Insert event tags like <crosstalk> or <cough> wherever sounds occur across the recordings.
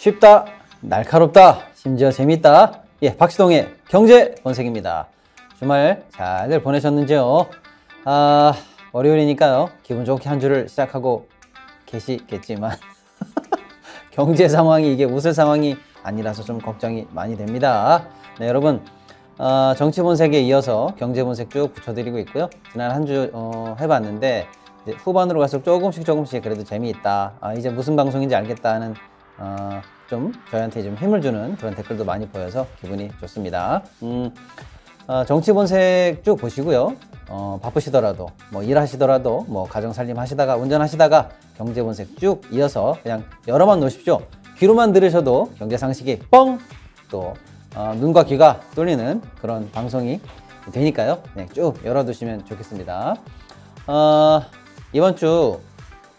쉽다, 날카롭다, 심지어 재밌다. 예, 박시동의 경제 본색입니다 주말 잘들 보내셨는지요? 아, 월요일이니까요. 기분 좋게 한 주를 시작하고 계시겠지만 <laughs> 경제 상황이 이게 웃을 상황이 아니라서 좀 걱정이 많이 됩니다. 네, 여러분 어, 정치 본색에 이어서 경제 본색 쭉 붙여드리고 있고요. 지난 한 주 어, 해봤는데 후반으로 갈수록 조금씩 조금씩 그래도 재미있다. 아, 이제 무슨 방송인지 알겠다 는 아, 좀 저희한테 좀 힘을 주는 그런 댓글도 많이 보여서 기분이 좋습니다. 음, 어, 아, 정치본색 쭉 보시고요. 어, 바쁘시더라도 뭐 일하시더라도 뭐 가정 살림 하시다가 운전하시다가 경제본색 쭉 이어서 그냥 여러 번 놓으십시오. 귀로만 들으셔도 경제 상식이 뻥또 어, 눈과 귀가 뚫리는 그런 방송이 되니까요. 네, 쭉 열어두시면 좋겠습니다. 어, 이번 주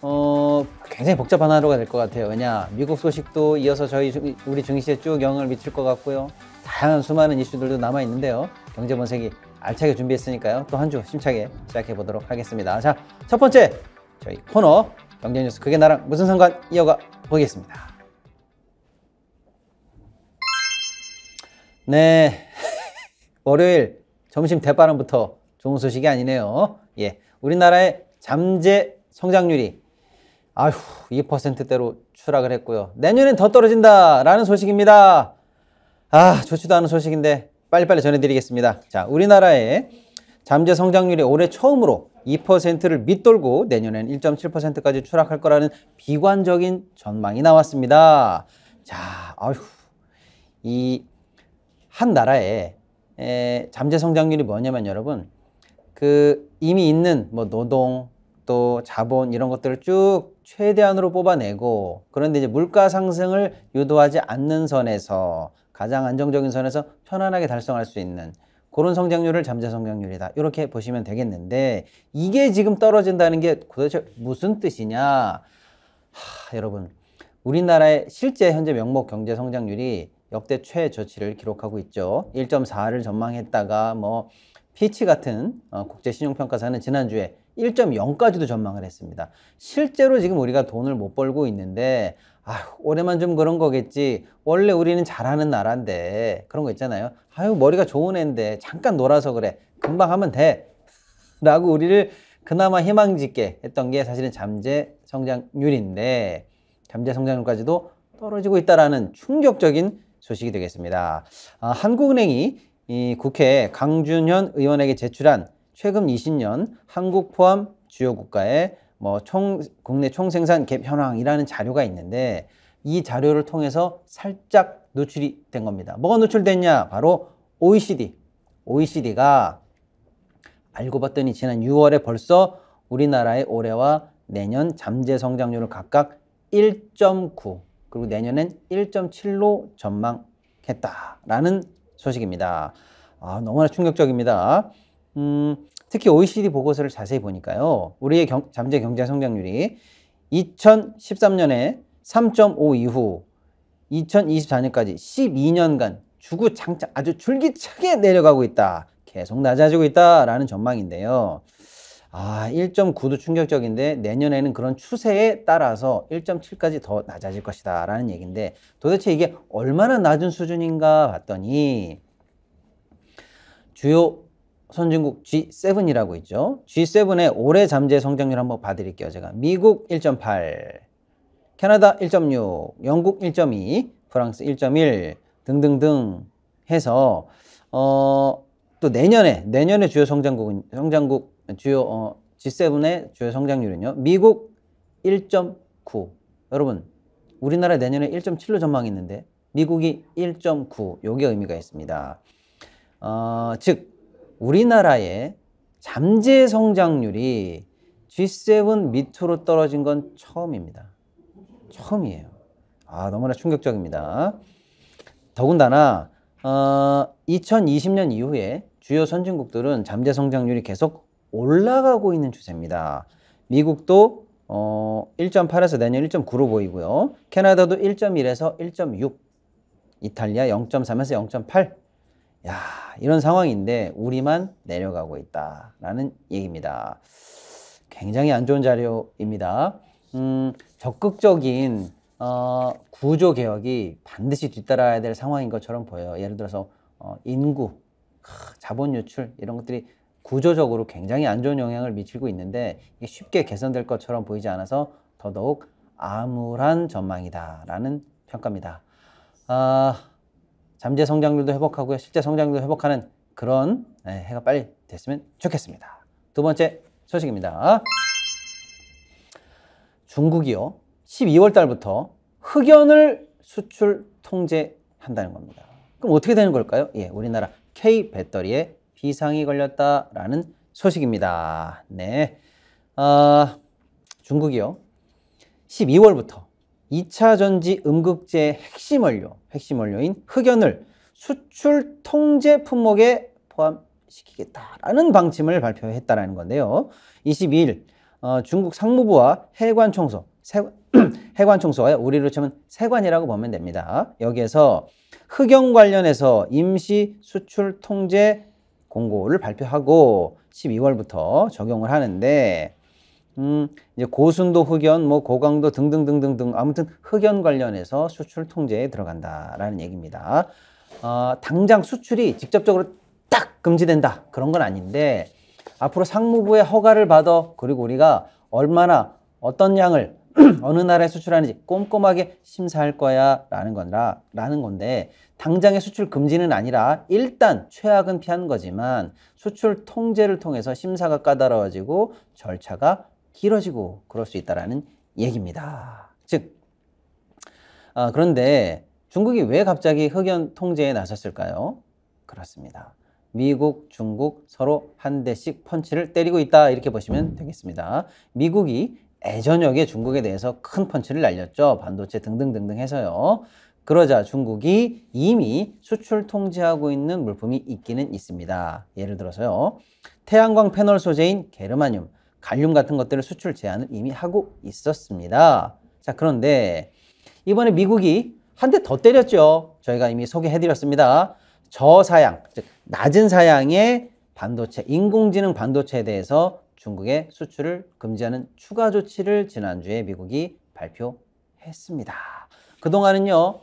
어, 굉장히 복잡한 하루가 될 것 같아요. 왜냐, 미국 소식도 이어서 저희 우리 증시에 쭉 영향을 미칠 것 같고요. 다양한 수많은 이슈들도 남아 있는데요. 경제 분석이 알차게 준비했으니까요. 또 한 주 심차게 시작해 보도록 하겠습니다. 자, 첫 번째 저희 코너 경제 뉴스 그게 나랑 무슨 상관 이어가 보겠습니다. 네, <laughs> 월요일 점심 대바람부터 좋은 소식이 아니네요. 예, 우리나라의 잠재 성장률이 아휴 2%대로 추락을 했고요. 내년엔 더 떨어진다라는 소식입니다. 아 좋지도 않은 소식인데 빨리빨리 전해드리겠습니다. 자 우리나라의 잠재 성장률이 올해 처음으로 2%를 밑돌고 내년엔 1.7%까지 추락할 거라는 비관적인 전망이 나왔습니다. 자 아휴 이 한 나라의 에, 잠재 성장률이 뭐냐면 여러분 그 이미 있는 뭐 노동 또 자본 이런 것들을 쭉 최대한으로 뽑아내고 그런데 이제 물가 상승을 유도하지 않는 선에서 가장 안정적인 선에서 편안하게 달성할 수 있는 그런 성장률을 잠재 성장률이다. 이렇게 보시면 되겠는데 이게 지금 떨어진다는 게 도대체 무슨 뜻이냐? 하, 여러분, 우리나라의 실제 현재 명목 경제 성장률이 역대 최저치를 기록하고 있죠. 1.4를 전망했다가 뭐 피치 같은 어, 국제신용평가사는 지난주에 1.0까지도 전망을 했습니다. 실제로 지금 우리가 돈을 못 벌고 있는데 아 올해만 좀 그런 거겠지. 원래 우리는 잘하는 나라인데 그런 거 있잖아요. 아유 머리가 좋은 애인데 잠깐 놀아서 그래. 금방 하면 돼. <laughs> 라고 우리를 그나마 희망짓게 했던 게 사실은 잠재 성장률인데 잠재 성장률까지도 떨어지고 있다라는 충격적인 소식이 되겠습니다. 아, 한국은행이 이 국회에 강준현 의원에게 제출한 최근 20년 한국 포함 주요 국가의 뭐 총, 국내 총생산 갭 현황이라는 자료가 있는데 이 자료를 통해서 살짝 노출이 된 겁니다. 뭐가 노출됐냐? 바로 OECD. OECD가 알고 봤더니 지난 6월에 벌써 우리나라의 올해와 내년 잠재 성장률을 각각 1.9 그리고 내년엔 1.7로 전망했다라는 소식입니다. 아, 너무나 충격적입니다. 음, 특히 OECD 보고서를 자세히 보니까요. 우리의 경, 잠재 경제 성장률이 2013년에 3.5 이후 2024년까지 12년간 주구장창 아주 줄기차게 내려가고 있다. 계속 낮아지고 있다라는 전망인데요. 아, 1.9도 충격적인데 내년에는 그런 추세에 따라서 1.7까지 더 낮아질 것이다 라는 얘기인데 도대체 이게 얼마나 낮은 수준인가 봤더니 주요 선진국 G7이라고 있죠. G7의 올해 잠재 성장률 한번 봐드릴게요. 제가 미국 1.8, 캐나다 1.6, 영국 1.2, 프랑스 1.1 등등등 해서 어, 또 내년에 내년에 주요 성장국 성장국 주요 어, G7의 주요 성장률은요. 미국 1.9. 여러분, 우리나라 내년에 1.7로 전망했는데 미국이 1.9. 요게 의미가 있습니다. 어, 즉 우리나라의 잠재 성장률이 G7 밑으로 떨어진 건 처음입니다. 처음이에요. 아, 너무나 충격적입니다. 더군다나 어, 2020년 이후에 주요 선진국들은 잠재 성장률이 계속 올라가고 있는 추세입니다. 미국도 어, 1.8에서 내년 1.9로 보이고요. 캐나다도 1.1에서 1.6, 이탈리아 0.3에서 0.8. 야, 이런 상황인데 우리만 내려가고 있다라는 얘기입니다. 굉장히 안 좋은 자료입니다. 음, 적극적인 어, 구조 개혁이 반드시 뒤따라야 될 상황인 것처럼 보여요. 예를 들어서 어, 인구, 자본 유출 이런 것들이 구조적으로 굉장히 안 좋은 영향을 미치고 있는데 이게 쉽게 개선될 것처럼 보이지 않아서 더더욱 암울한 전망이다라는 평가입니다. 아, 잠재 성장률도 회복하고요. 실제 성장률도 회복하는 그런 네, 해가 빨리 됐으면 좋겠습니다. 두 번째 소식입니다. 중국이요. 12월 달부터 흑연을 수출 통제한다는 겁니다. 그럼 어떻게 되는 걸까요? 예, 우리나라 K 배터리의 비상이 걸렸다라는 소식입니다. 네. 아, 중국이요. 12월부터 2차 전지 음극재 핵심 원료, 핵심 원료인 흑연을 수출 통제 품목에 포함시키겠다라는 방침을 발표했다라는 건데요. 22일 어, 중국 상무부와 해관청소, 세, <clears throat> 해관청소가 우리로 치면 세관이라고 보면 됩니다. 여기에서 흑연 관련해서 임시 수출 통제 공고를 발표하고 12월부터 적용을 하는데 음, 이제 고순도 흑연, 뭐 고강도 등등등등등 아무튼 흑연 관련해서 수출 통제에 들어간다라는 얘기입니다. 어, 당장 수출이 직접적으로 딱 금지된다 그런 건 아닌데 앞으로 상무부의 허가를 받아 그리고 우리가 얼마나 어떤 양을 <clears throat> 어느 나라에 수출하는지 꼼꼼하게 심사할 거야 라는 건데 당장의 수출 금지는 아니라 일단 최악은 피한 거지만 수출 통제를 통해서 심사가 까다로워지고 절차가 길어지고 그럴 수 있다라는 얘기입니다. 즉 아, 그런데 중국이 왜 갑자기 흑연 통제에 나섰을까요? 그렇습니다. 미국, 중국 서로 한 대씩 펀치를 때리고 있다 이렇게 보시면 되겠습니다. 미국이 애저녁에 중국에 대해서 큰 펀치를 날렸죠. 반도체 등등등등 해서요. 그러자 중국이 이미 수출 통제하고 있는 물품이 있기는 있습니다. 예를 들어서요. 태양광 패널 소재인 게르마늄, 갈륨 같은 것들을 수출 제한을 이미 하고 있었습니다. 자, 그런데 이번에 미국이 한 대 더 때렸죠. 저희가 이미 소개해드렸습니다. 저사양, 즉 낮은 사양의 반도체, 인공지능 반도체에 대해서 중국의 수출을 금지하는 추가 조치를 지난주에 미국이 발표했습니다. 그동안은요,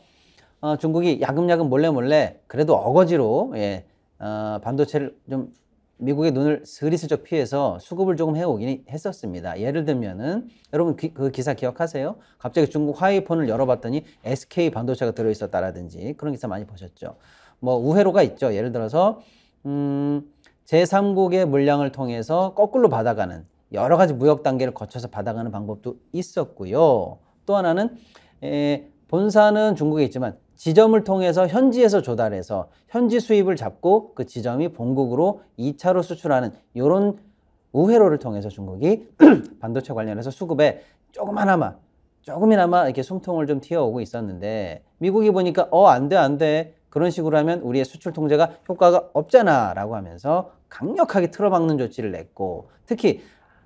어, 중국이 야금야금 몰래 몰래 그래도 어거지로 예, 어, 반도체를 좀 미국의 눈을 스리슬쩍 피해서 수급을 조금 해오긴 했었습니다. 예를 들면은 여러분 기, 그 기사 기억하세요? 갑자기 중국 화이폰을 열어봤더니 SK 반도체가 들어있었다라든지 그런 기사 많이 보셨죠. 뭐 우회로가 있죠. 예를 들어서 음, 제3국의 물량을 통해서 거꾸로 받아가는 여러 가지 무역 단계를 거쳐서 받아가는 방법도 있었고요. 또 하나는 에, 예, 본사는 중국에 있지만 지점을 통해서 현지에서 조달해서 현지 수입을 잡고 그 지점이 본국으로 2차로 수출하는 이런 우회로를 통해서 중국이 <clears throat> 반도체 관련해서 수급에 조금하나마 조금이나마 이렇게 숨통을 좀 튀어오고 있었는데 미국이 보니까 어안돼안돼 그런 식으로 하면 우리의 수출 통제가 효과가 없잖아 라고 하면서 강력하게 틀어막는 조치를 냈고 특히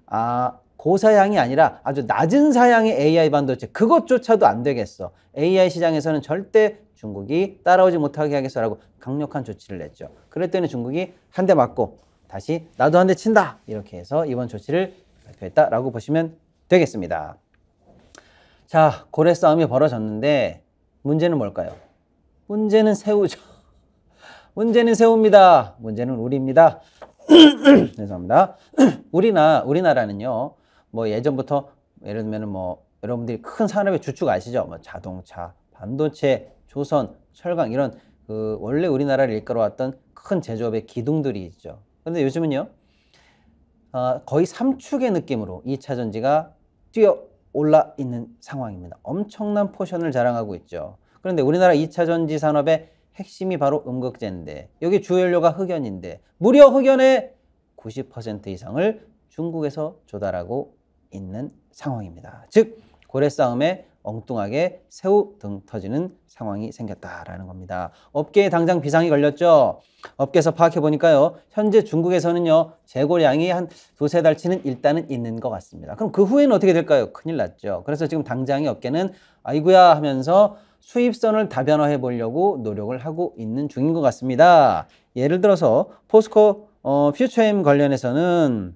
아 고사양이 아니라 아주 낮은 사양의 AI 반도체 그것조차도 안 되겠어. AI 시장에서는 절대 중국이 따라오지 못하게 하겠어라고 강력한 조치를 냈죠. 그랬더니 중국이 한 대 맞고 다시 나도 한 대 친다 이렇게 해서 이번 조치를 발표했다라고 보시면 되겠습니다. 자 고래 싸움이 벌어졌는데 문제는 뭘까요? 문제는 새우죠. <laughs> 문제는 새우입니다. 문제는 우리입니다. <clears throat> 죄송합니다. <clears throat> 우리나 우리나라는요. 뭐 예전부터 예를 들면 뭐 여러분들이 큰 산업의 주축 아시죠? 뭐 자동차, 반도체, 조선, 철강 이런 그 원래 우리나라를 일끌어왔던 큰 제조업의 기둥들이 있죠. 그런데 요즘은요 어, 거의 삼축의 느낌으로 2차 전지가 뛰어 올라 있는 상황입니다. 엄청난 포션을 자랑하고 있죠. 그런데 우리나라 2차 전지 산업의 핵심이 바로 음극재인데 여기 주연료가 흑연인데 무려 흑연의 90% 이상을 중국에서 조달하고 있는 상황입니다. 즉 고래 싸움에 엉뚱하게 새우 등 터지는 상황이 생겼다라는 겁니다. 업계에 당장 비상이 걸렸죠. 업계에서 파악해 보니까요. 현재 중국에서는요. 재고량이 한 두세 달치는 일단은 있는 것 같습니다. 그럼 그 후에는 어떻게 될까요? 큰일 났죠. 그래서 지금 당장의 업계는 아이구야 하면서 수입선을 다변화해 보려고 노력을 하고 있는 중인 것 같습니다. 예를 들어서 포스코 어, 퓨처엠 관련해서는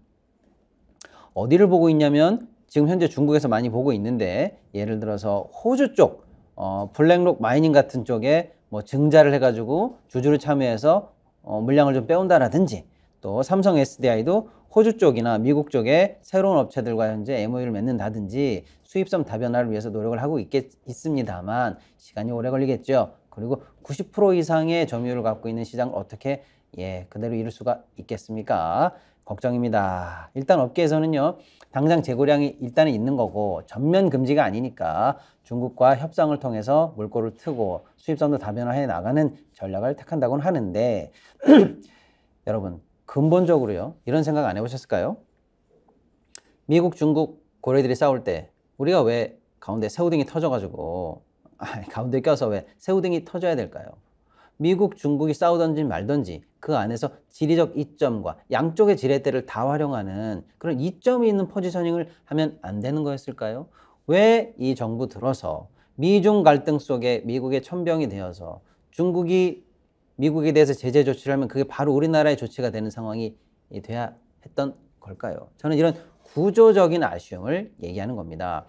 어디를 보고 있냐면 지금 현재 중국에서 많이 보고 있는데 예를 들어서 호주 쪽 어, 블랙록 마이닝 같은 쪽에 뭐 증자를 해가지고 주주를 참여해서 어, 물량을 좀 빼온다라든지 또 삼성 SDI도 호주 쪽이나 미국 쪽에 새로운 업체들과 현재 MOU를 맺는다든지 수입성 다변화를 위해서 노력을 하고 있겠, 있습니다만 시간이 오래 걸리겠죠. 그리고 90% 이상의 점유율을 갖고 있는 시장을 어떻게 예 그대로 이룰 수가 있겠습니까? 걱정입니다. 일단 업계에서는요 당장 재고량이 일단은 있는 거고 전면 금지가 아니니까 중국과 협상을 통해서 물꼬를 트고 수입선도 다변화해 나가는 전략을 택한다고는 하는데 <clears throat> 여러분 근본적으로요 이런 생각 안 해보셨을까요? 미국 중국 고래들이 싸울 때 우리가 왜 가운데 새우등이 터져가지고 <laughs> 아 가운데 껴서 왜 새우등이 터져야 될까요? 미국 중국이 싸우던지 말던지 그 안에서 지리적 이점과 양쪽의 지렛대를 다 활용하는 그런 이점이 있는 포지셔닝을 하면 안 되는 거였을까요? 왜 이 정부 들어서 미중 갈등 속에 미국의 천병이 되어서 중국이 미국에 대해서 제재 조치를 하면 그게 바로 우리나라의 조치가 되는 상황이 돼야 했던 걸까요? 저는 이런 구조적인 아쉬움을 얘기하는 겁니다.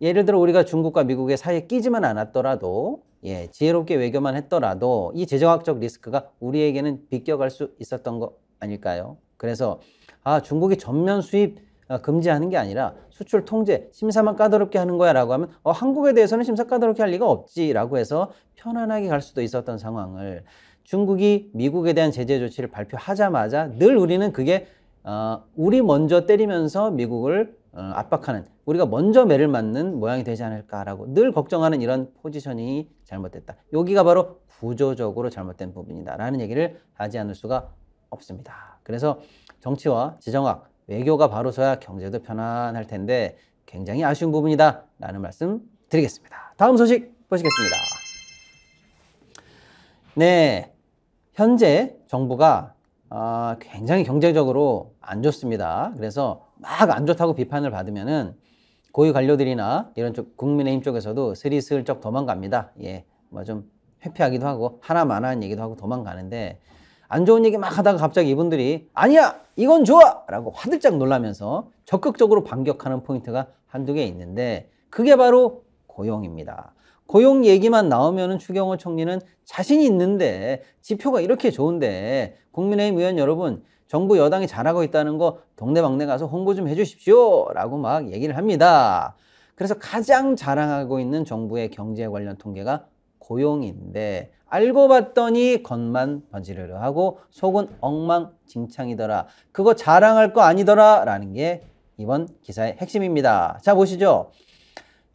예를 들어 우리가 중국과 미국의 사이에 끼지만 않았더라도 예, 지혜롭게 외교만 했더라도 이 제정학적 리스크가 우리에게는 비껴갈 수 있었던 거 아닐까요? 그래서 아, 중국이 전면 수입 아, 금지하는 게 아니라 수출 통제 심사만 까다롭게 하는 거야라고 하면 어, 한국에 대해서는 심사 까다롭게 할 리가 없지라고 해서 편안하게 갈 수도 있었던 상황을 중국이 미국에 대한 제재 조치를 발표하자마자 늘 우리는 그게 어, 우리 먼저 때리면서 미국을 어, 압박하는 우리가 먼저 매를 맞는 모양이 되지 않을까라고 늘 걱정하는 이런 포지션이 잘못됐다. 여기가 바로 구조적으로 잘못된 부분이다라는 얘기를 하지 않을 수가 없습니다. 그래서 정치와 지정학, 외교가 바로 서야 경제도 편안할 텐데 굉장히 아쉬운 부분이다라는 말씀 드리겠습니다. 다음 소식 보시겠습니다. 네. 현재 정부가 어, 굉장히 경제적으로 안 좋습니다. 그래서 막 안 좋다고 비판을 받으면은 고위 관료들이나 이런 쪽 국민의힘 쪽에서도 스 슬슬쩍 도망갑니다. 예, 뭐 좀 회피하기도 하고 하나만한 얘기도 하고 도망가는데 안 좋은 얘기 막 하다가 갑자기 이분들이 아니야 이건 좋아 라고 화들짝 놀라면서 적극적으로 반격하는 포인트가 한두 개 있는데 그게 바로 고용입니다. 고용 얘기만 나오면은 추경호 총리는 자신이 있는데 지표가 이렇게 좋은데 국민의힘 의원 여러분 정부 여당이 잘하고 있다는 거 동네방네 가서 홍보 좀 해주십시오. 라고 막 얘기를 합니다. 그래서 가장 자랑하고 있는 정부의 경제 관련 통계가 고용인데 알고 봤더니 겉만 번지르르 하고 속은 엉망진창이더라. 그거 자랑할 거 아니더라. 라는 게 이번 기사의 핵심입니다. 자, 보시죠.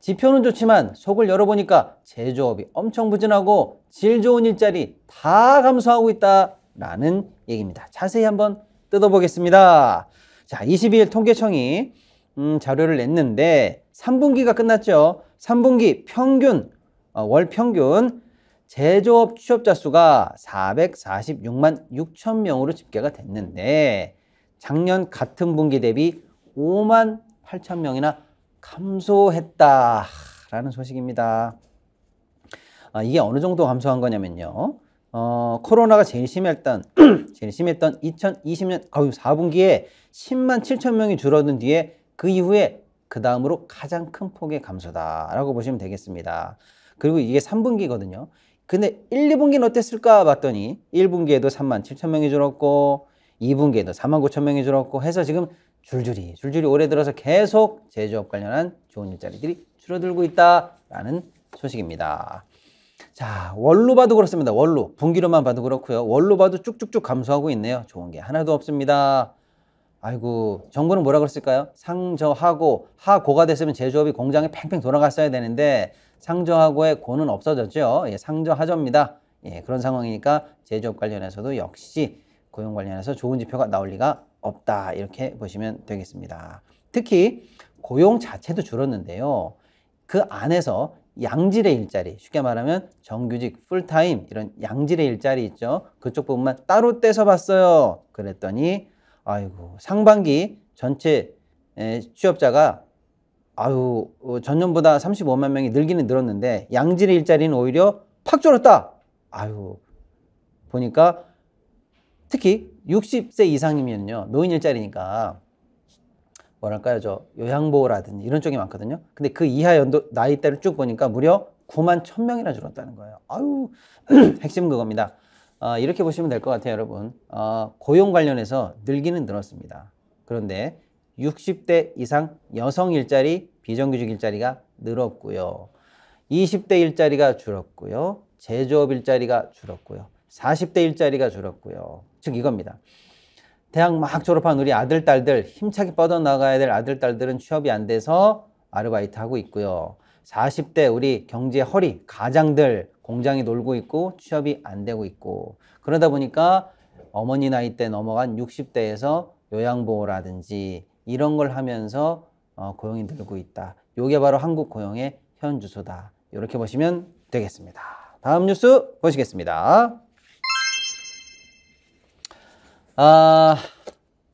지표는 좋지만 속을 열어보니까 제조업이 엄청 부진하고 질 좋은 일자리 다 감소하고 있다. 라는 얘기입니다. 자세히 한번 뜯어보겠습니다. 자, 22일 통계청이 음, 자료를 냈는데 3분기가 끝났죠. 3분기 평균, 어, 월 평균 제조업 취업자 수가 446만 6천 명으로 집계가 됐는데 작년 같은 분기 대비 5만 8천 명이나 감소했다라는 소식입니다. 아, 이게 어느 정도 감소한 거냐면요. 어, 코로나가 제일 심했던 <clears throat> 제일 심했던 2020년 어유 4분기에 10만 7천 명이 줄어든 뒤에 그 이후에 그 다음으로 가장 큰 폭의 감소다라고 보시면 되겠습니다. 그리고 이게 3분기거든요. 근데 1, 2분기는 어땠을까 봤더니 1분기에도 3만 7천 명이 줄었고 2분기에도 4만 9천 명이 줄었고 해서 지금 줄줄이 줄줄이 올해 들어서 계속 제조업 관련한 좋은 일자리들이 줄어들고 있다라는 소식입니다. 자, 월로 봐도 그렇습니다. 월로. 분기로만 봐도 그렇고요. 월로 봐도 쭉쭉쭉 감소하고 있네요. 좋은 게 하나도 없습니다. 아이고, 정부는 뭐라 그랬을까요? 상저하고 하고가 됐으면 제조업이 공장에 팽팽 돌아갔어야 되는데 상저하고의 고는 없어졌죠. 예, 상저하저입니다. 예, 그런 상황이니까 제조업 관련해서도 역시 고용 관련해서 좋은 지표가 나올 리가 없다. 이렇게 보시면 되겠습니다. 특히 고용 자체도 줄었는데요. 그 안에서 양질의 일자리, 쉽게 말하면 정규직, 풀타임 이런 양질의 일자리 있죠. 그쪽 부분만 따로 떼서 봤어요. 그랬더니 아이고 상반기 전체 취업자가 아유 어, 전년보다 35만 명이 늘기는 늘었는데 양질의 일자리는 오히려 팍 줄었다. 아유 보니까 특히 60세 이상이면요 노인 일자리니까 뭐랄까요 저 요양보호라든지 이런 쪽이 많거든요. 근데 그 이하 연도 나이대를 쭉 보니까 무려 9만 1천 명이나 줄었다는 거예요. 아유 <clears throat> 핵심 그겁니다. 어, 이렇게 보시면 될 것 같아요, 여러분. 어, 고용 관련해서 늘기는 늘었습니다. 그런데 60대 이상 여성 일자리, 비정규직 일자리가 늘었고요. 20대 일자리가 줄었고요. 제조업 일자리가 줄었고요. 40대 일자리가 줄었고요. 즉 이겁니다. 대학 막 졸업한 우리 아들, 딸들, 힘차게 뻗어나가야 될 아들, 딸들은 취업이 안 돼서 아르바이트 하고 있고요. 40대 우리 경제 허리, 가장들 공장이 놀고 있고 취업이 안 되고 있고 그러다 보니까 어머니 나이 때 넘어간 60대에서 요양보호라든지 이런 걸 하면서 어, 고용이 늘고 있다. 요게 바로 한국 고용의 현 주소다. 이렇게 보시면 되겠습니다. 다음 뉴스 보시겠습니다. 아,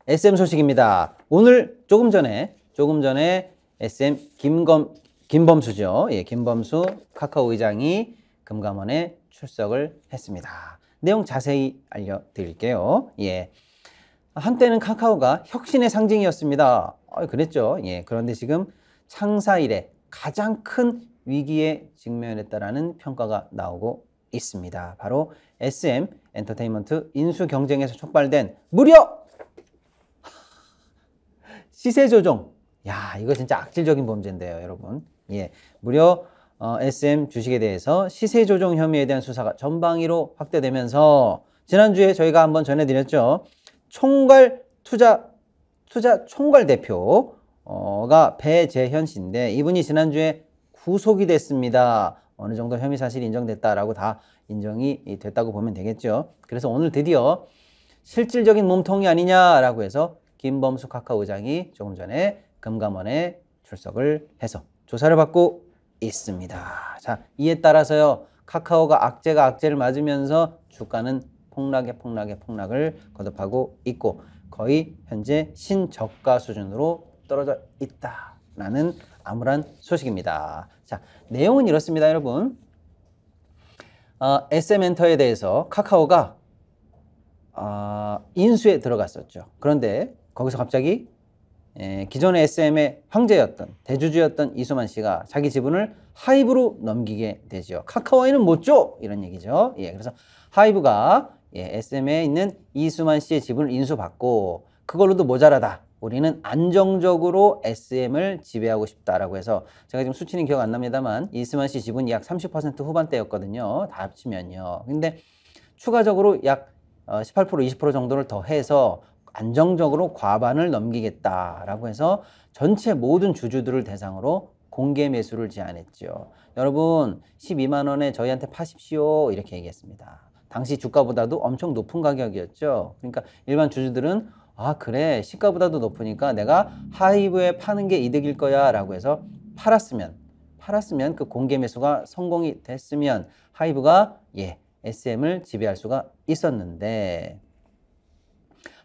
SM 소식입니다. 오늘 조금 전에 조금 전에 SM 김검 김범수죠. 예, 김범수 카카오 의장이 금감원에 출석을 했습니다. 내용 자세히 알려드릴게요. 예. 한때는 카카오가 혁신의 상징이었습니다. 어, 그랬죠. 예. 그런데 지금 창사 이래 가장 큰 위기에 직면했다라는 평가가 나오고 있습니다. 바로 SM 엔터테인먼트 인수 경쟁에서 촉발된 무려 <laughs> 시세 조정. 야, 이거 진짜 악질적인 범죄인데요, 여러분. 예. 무려 어, SM 주식에 대해서 시세 조정 혐의에 대한 수사가 전방위로 확대되면서 지난주에 저희가 한번 전해드렸죠. 총괄 투자 투자 총괄 대표가 배재현 씨인데 이분이 지난주에 구속이 됐습니다. 어느 정도 혐의 사실이 인정됐다라고 다 인정이 됐다고 보면 되겠죠. 그래서 오늘 드디어 실질적인 몸통이 아니냐라고 해서 김범수 카카오 의장이 조금 전에 금감원에 출석을 해서 조사를 받고 있습니다. 자, 이에 따라서요. 카카오가 악재가 악재를 맞으면서 주가는 폭락에 폭락에 폭락을 거듭하고 있고 거의 현재 신저가 수준으로 떨어져 있다라는 암울한 소식입니다. 자, 내용은 이렇습니다, 여러분. 어, SM엔터에 대해서 카카오가 어, 인수에 들어갔었죠. 그런데 거기서 갑자기 에, 예, 기존의 SM의 황제였던 대주주였던 이수만 씨가 자기 지분을 하이브로 넘기게 되죠. 카카오에는 못 줘! 이런 얘기죠. 예, 그래서 하이브가 예, SM에 있는 이수만 씨의 지분을 인수받고 그걸로도 모자라다. 우리는 안정적으로 SM을 지배하고 싶다라고 해서 제가 지금 수치는 기억 안 납니다만 이스만 씨 지분이 약30% 후반대였거든요. 다 합치면요. 근데 추가적으로 약 18% 20% 어, 정도를 더해서 안정적으로 과반을 넘기겠다라고 해서 전체 모든 주주들을 대상으로 공개 매수를 제안했죠. 여러분 12만 원에 저희한테 파십시오 이렇게 얘기했습니다. 당시 주가보다도 엄청 높은 가격이었죠. 그러니까 일반 주주들은 아 그래 시가보다도 높으니까 내가 하이브에 파는 게 이득일 거야 라고 해서 팔았으면 팔았으면 그 공개 매수가 성공이 됐으면 하이브가 예 SM을 지배할 수가 있었는데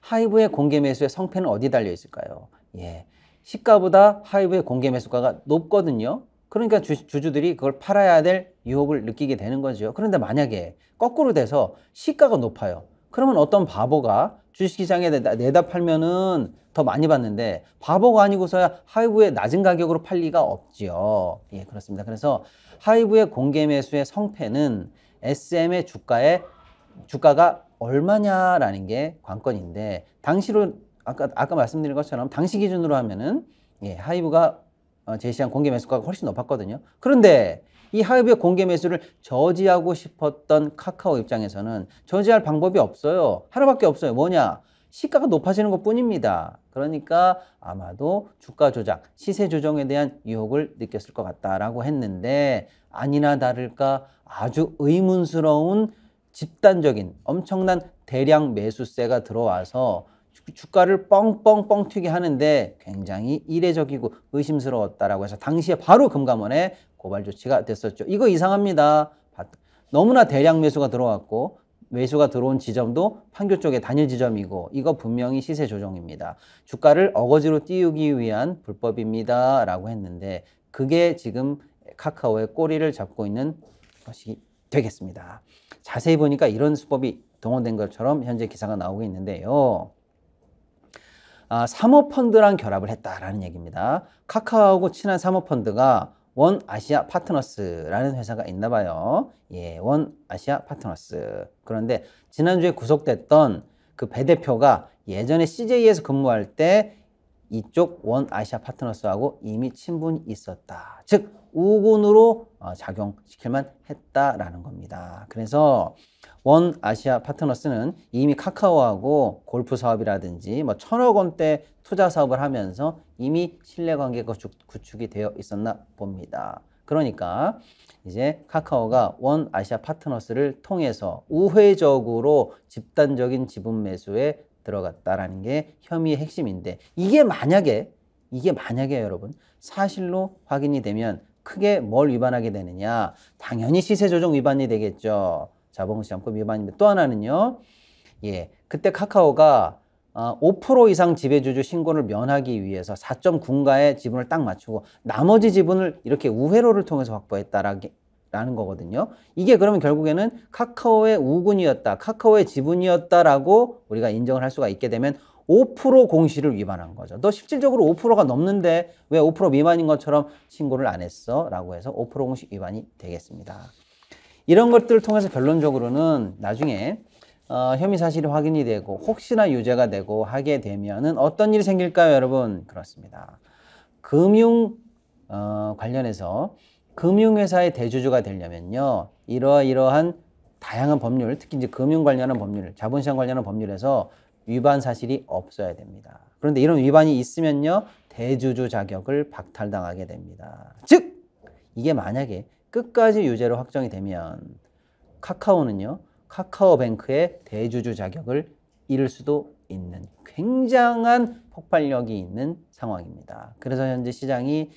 하이브의 공개 매수의 성패는 어디 달려 있을까요? 예 시가보다 하이브의 공개 매수가가 높거든요. 그러니까 주, 주주들이 그걸 팔아야 될 유혹을 느끼게 되는 거죠. 그런데 만약에 거꾸로 돼서 시가가 높아요. 그러면 어떤 바보가 주식시장에 내다 팔면은 더 많이 받는데 바보가 아니고서야 하이브의 낮은 가격으로 팔 리가 없지요. 예, 그렇습니다. 그래서 하이브의 공개 매수의 성패는 SM의 주가에 주가가 얼마냐라는 게 관건인데 당시로 아까 아까 말씀드린 것처럼 당시 기준으로 하면은 예, 하이브가 어, 제시한 공개 매수가가 훨씬 높았거든요. 그런데 이 하이브의 공개 매수를 저지하고 싶었던 카카오 입장에서는 저지할 방법이 없어요. 하나밖에 없어요. 뭐냐? 시가가 높아지는 것 뿐입니다. 그러니까 아마도 주가 조작, 시세 조정에 대한 유혹을 느꼈을 것 같다라고 했는데 아니나 다를까 아주 의문스러운 집단적인 엄청난 대량 매수세가 들어와서 주가를 뻥뻥뻥 튀게 하는데 굉장히 이례적이고 의심스러웠다라고 해서 당시에 바로 금감원에 고발 조치가 됐었죠. 이거 이상합니다. 너무나 대량 매수가 들어왔고 매수가 들어온 지점도 판교 쪽의 단일 지점이고 이거 분명히 시세 조정입니다. 주가를 어거지로 띄우기 위한 불법입니다. 라고 했는데 그게 지금 카카오의 꼬리를 잡고 있는 것이 되겠습니다. 자세히 보니까 이런 수법이 동원된 것처럼 현재 기사가 나오고 있는데요. 아, 사모펀드랑 결합을 했다라는 얘기입니다. 카카오하고 친한 사모펀드가 원 아시아 파트너스라는 회사가 있나 봐요. 예, 원 아시아 파트너스. 그런데 지난주에 구속됐던 그배 대표가 예전에 CJ에서 근무할 때 이쪽 원아시아 파트너스하고 이미 친분이 있었다. 즉 우군으로 어, 작용시킬만 했다라는 겁니다. 그래서 원 아시아 파트너스는 이미 카카오하고 골프 사업이라든지 뭐 천억 원대 투자 사업을 하면서 이미 신뢰 관계가 구축이 되어 있었나 봅니다. 그러니까 이제 카카오가 원 아시아 파트너스를 통해서 우회적으로 집단적인 지분 매수에 들어갔다라는 게 혐의의 핵심인데 이게 만약에 이게 만약에 여러분 사실로 확인이 되면 크게 뭘 위반하게 되느냐 당연히 시세 조정 위반이 되겠죠 자본시장법 위반인데 또 하나는요 예 그때 카카오가 5% 아, 이상 지배주주 신고를 면하기 위해서 4.9가의 지분을 딱 맞추고 나머지 지분을 이렇게 우회로를 통해서 확보했다라는 라는 거거든요. 이게 그러면 결국에는 카카오의 우군이었다, 카카오의 지분이었다라고 우리가 인정을 할 수가 있게 되면 5% 공시를 위반한 거죠. 너 실질적으로 5%가 넘는데 왜 5% 미만인 것처럼 신고를 안 했어? 라고 해서 5%공시 위반이 되겠습니다. 이런 것들을 통해서 결론적으로는 나중에 어, 혐의 사실이 확인이 되고 혹시나 유죄가 되고 하게 되면은 어떤 일이 생길까요, 여러분? 그렇습니다. 금융 어, 관련해서 금융회사의 대주주가 되려면요. 이러이러한 다양한 법률, 특히 이제 금융 관련한 법률, 자본시장 관련한 법률에서 위반 사실이 없어야 됩니다. 그런데 이런 위반이 있으면요. 대주주 자격을 박탈당하게 됩니다. 즉, 이게 만약에 끝까지 유죄로 확정이 되면 카카오는요. 카카오뱅크의 대주주 자격을 잃을 수도 있는 굉장한 폭발력이 있는 상황입니다. 그래서 현재 시장이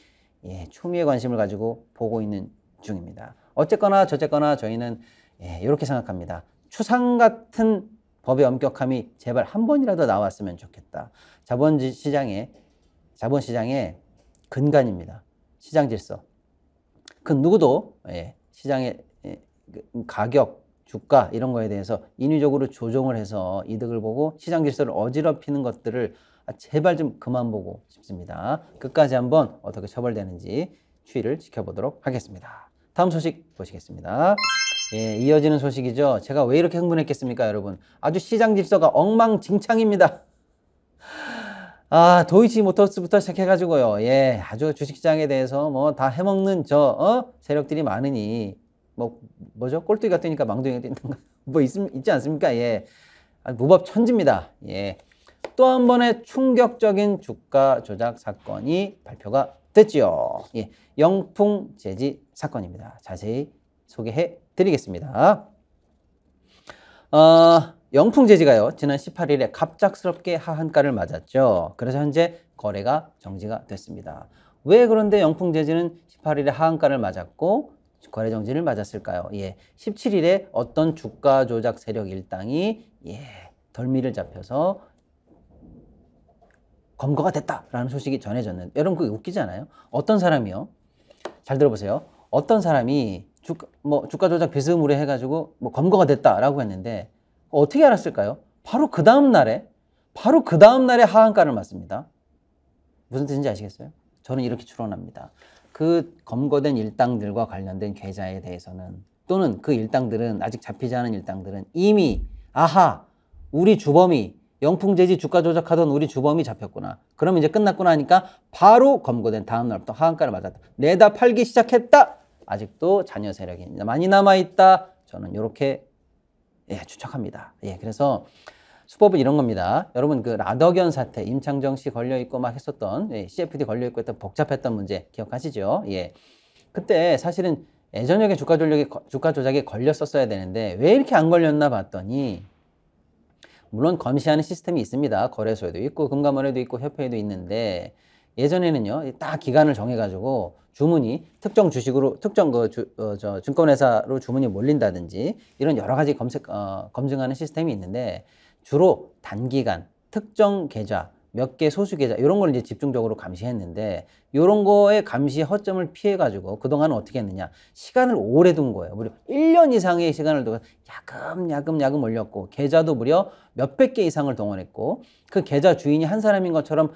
예, 초미의 관심을 가지고 보고 있는 중입니다. 어쨌거나 저쨌거나 저희는 예, 이렇게 생각합니다. 추상 같은 법의 엄격함이 제발 한 번이라도 나왔으면 좋겠다. 자본 시장의 자본 시장의 근간입니다. 시장 질서. 그 누구도 예, 시장의 예, 그 가격, 주가 이런 거에 대해서 인위적으로 조정을 해서 이득을 보고 시장 질서를 어지럽히는 것들을 아, 제발 좀 그만 보고 싶습니다. 끝까지 한번 어떻게 처벌되는지 추이를 지켜보도록 하겠습니다. 다음 소식 보시겠습니다. 예, 이어지는 소식이죠. 제가 왜 이렇게 흥분했겠습니까, 여러분? 아주 시장 질서가 엉망진창입니다. 아, 도이치 모터스부터 시작해가지고요. 예, 아주 주식시장에 대해서 뭐 다 해먹는 저, 어? 세력들이 많으니, 뭐, 뭐죠? 꼴뚜기가 뜨니까 망둥이가 는다뭐 있, 음 있지 않습니까? 예. 아, 무법 천지입니다. 예. 또한 번의 충격적인 주가 조작 사건이 발표가 됐지요. 예, 영풍 제지 사건입니다. 자세히 소개해 드리겠습니다. 어, 영풍 제지가요. 지난 18일에 갑작스럽게 하한가를 맞았죠. 그래서 현재 거래가 정지가 됐습니다. 왜 그런데 영풍 제지는 18일에 하한가를 맞았고 거래 정지를 맞았을까요? 예. 17일에 어떤 주가 조작 세력 일당이 예, 덜미를 잡혀서 검거가 됐다라는 소식이 전해졌는데 여러분 그게 웃기지 않아요? 어떤 사람이요? 잘 들어보세요. 어떤 사람이 주가, 뭐 주가 조작 비스무리 해가지고 뭐 검거가 됐다라고 했는데 어떻게 알았을까요? 바로 그 다음 날에 바로 그 다음 날에 하한가를 맞습니다. 무슨 뜻인지 아시겠어요? 저는 이렇게 추론합니다. 그 검거된 일당들과 관련된 계좌에 대해서는 또는 그 일당들은 아직 잡히지 않은 일당들은 이미 아하 우리 주범이 영풍재지 주가 조작하던 우리 주범이 잡혔구나. 그럼 이제 끝났구나 하니까 바로 검거된 다음 날부터 하한가를 맞았다. 내다 팔기 시작했다. 아직도 잔여 세력이 많이 남아 있다. 저는 이렇게 예, 추측합니다. 예, 그래서 수법은 이런 겁니다. 여러분 그 라덕연 사태, 임창정 씨 걸려 있고 막 했었던 예, CFD 걸려 있고 했던 복잡했던 문제 기억하시죠? 예, 그때 사실은 예전역에 주가 조작에 주가 조작에 걸렸었어야 되는데 왜 이렇게 안 걸렸나 봤더니 물론 검시하는 시스템이 있습니다. 거래소에도 있고 금감원에도 있고 협회에도 있는데 예전에는요 딱 기간을 정해가지고 주문이 특정 주식으로 특정 그 주, 어, 증권회사로 주문이 몰린다든지 이런 여러 가지 검색 어, 검증하는 시스템이 있는데 주로 단기간 특정 계좌 몇개 소수 계좌 이런 걸 이제 집중적으로 감시했는데 이런 거에 감시 허점을 피해 가지고 그동안은 어떻게 했느냐 시간을 오래 둔 거예요 무려 1년 이상의 시간을 두고 야금 야금 야금 올렸고 계좌도 무려 몇백 개 이상을 동원했고 그 계좌 주인이 한 사람인 것처럼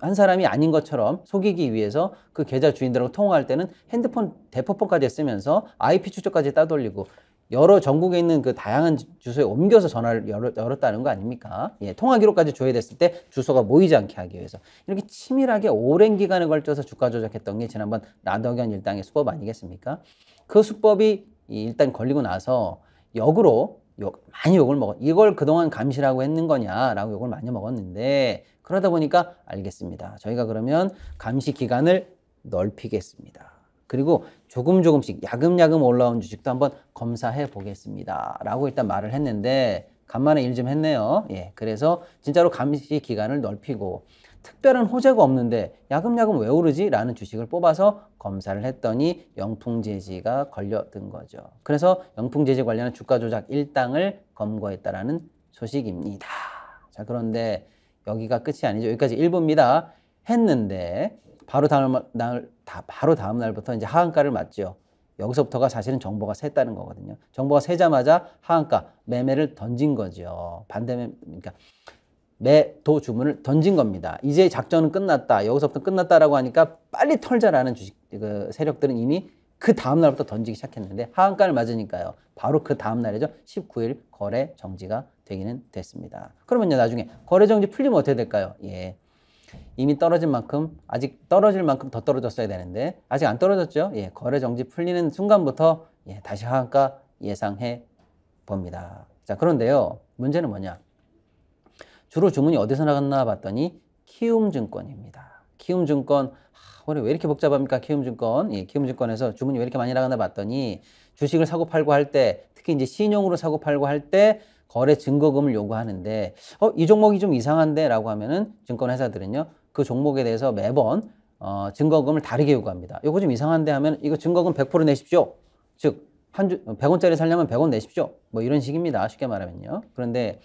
한 사람이 아닌 것처럼 속이기 위해서 그 계좌 주인들하고 통화할 때는 핸드폰 대포폰까지 쓰면서 IP 추적까지 따돌리고 여러 전국에 있는 그 다양한 주소에 옮겨서 전화를 열었, 다는거 아닙니까? 예, 통화 기록까지 조회됐을 때 주소가 모이지 않게 하기 위해서 이렇게 치밀하게 오랜 기간에 걸쳐서 주가 조작했던 게 지난번 라덕견 일당의 수법 아니겠습니까? 그 수법이 일단 걸리고 나서 역으로 욕, 많이 욕을 먹어 이걸 그동안 감시라고 했는 거냐라고 욕을 많이 먹었는데 그러다 보니까 알겠습니다. 저희가 그러면 감시 기간을 넓히겠습니다. 그리고 조금 조금씩 야금야금 올라온 주식도 한번 검사해 보겠습니다. 라고 일단 말을 했는데 간만에 일 좀 했네요. 예. 그래서 진짜로 감시 기간을 넓히고 특별한 호재가 없는데 야금야금 왜 오르지? 라는 주식을 뽑아서 검사를 했더니 영풍제지가 걸려든 거죠. 그래서 영풍제지 관련한 주가 조작 일당을 검거했다라는 소식입니다. 자, 그런데 여기가 끝이 아니죠. 여기까지 1부입니다. 했는데 바로 다음 날다 바로 다음 날부터 이제 하한가를 맞죠. 여기서부터가 사실은 정보가 샜다는 거거든요. 정보가 새자마자 하한가 매매를 던진 거죠. 반대매 그러니까 매도 주문을 던진 겁니다. 이제 작전은 끝났다. 여기서부터 끝났다라고 하니까 빨리 털자라는 주식 그 세력들은 이미 그 다음 날부터 던지기 시작했는데 하한가를 맞으니까요. 바로 그 다음 날이죠. 19일 거래 정지가 되기는 됐습니다. 그러면 나중에 거래 정지 풀리면 어떻게 될까요? 예. 이미 떨어진 만큼 아직 떨어질 만큼 더 떨어졌어야 되는데 아직 안 떨어졌죠. 예, 거래 정지 풀리는 순간부터 예, 다시 하한가 예상해 봅니다. 자, 그런데요. 문제는 뭐냐? 주로 주문이 어디서 나갔나 봤더니 키움증권입니다. 키움증권 아, 올해 왜 이렇게 복잡합니까? 키움증권. 예, 키움증권에서 주문이 왜 이렇게 많이 나갔나 봤더니 주식을 사고 팔고 할 때 특히 이제 신용으로 사고 팔고 할때 거래 증거금을 요구하는데 어, 이 종목이 좀 이상한데 라고 하면은 증권회사들은요 그 종목에 대해서 매번 어, 증거금을 다르게 요구합니다. 이거 좀 이상한데 하면 이거 증거금 100% 내십시오. 즉, 한 주, 100원짜리 살려면 100원 내십시오. 뭐 이런 식입니다. 쉽게 말하면요. 그런데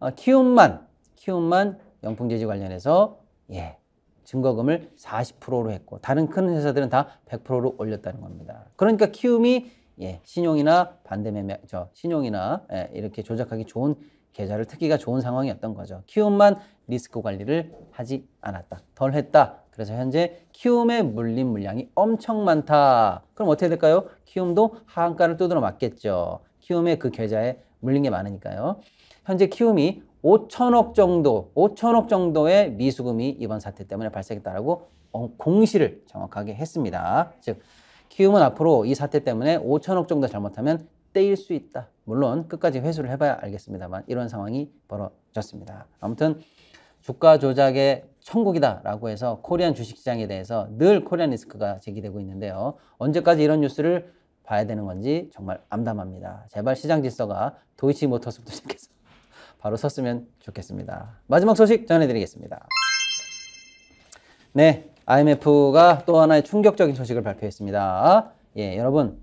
어, 키움만, 키움만 영풍제지 관련해서 예, 증거금을 40%로 했고 다른 큰 회사들은 다 100%로 올렸다는 겁니다. 그러니까 키움이 예, 신용이나 반대매매, 저 신용이나 예, 이렇게 조작하기 좋은 계좌를 특기가 좋은 상황이었던 거죠. 키움만 리스크 관리를 하지 않았다. 덜 했다. 그래서 현재 키움에 물린 물량이 엄청 많다. 그럼 어떻게 될까요? 키움도 하한가를 두드러 맞겠죠. 키움의 그 계좌에 물린 게 많으니까요. 현재 키움이 5천억 정도, 5천억 정도의 미수금이 이번 사태 때문에 발생했다라고 어, 공시를 정확하게 했습니다. 즉 키움은 앞으로 이 사태 때문에 5천억 정도 잘못하면 떼일 수 있다. 물론 끝까지 회수를 해봐야 알겠습니다만 이런 상황이 벌어졌습니다. 아무튼 주가 조작의 천국이다라고 해서 코리안 주식시장에 대해서 늘 코리안 리스크가 제기되고 있는데요. 언제까지 이런 뉴스를 봐야 되는 건지 정말 암담합니다. 제발 시장 질서가 도이치 모터스부터 시작해서 <laughs> 바로 섰으면 좋겠습니다. 마지막 소식 전해드리겠습니다. 네, IMF가 또 하나의 충격적인 소식을 발표했습니다. 예, 여러분.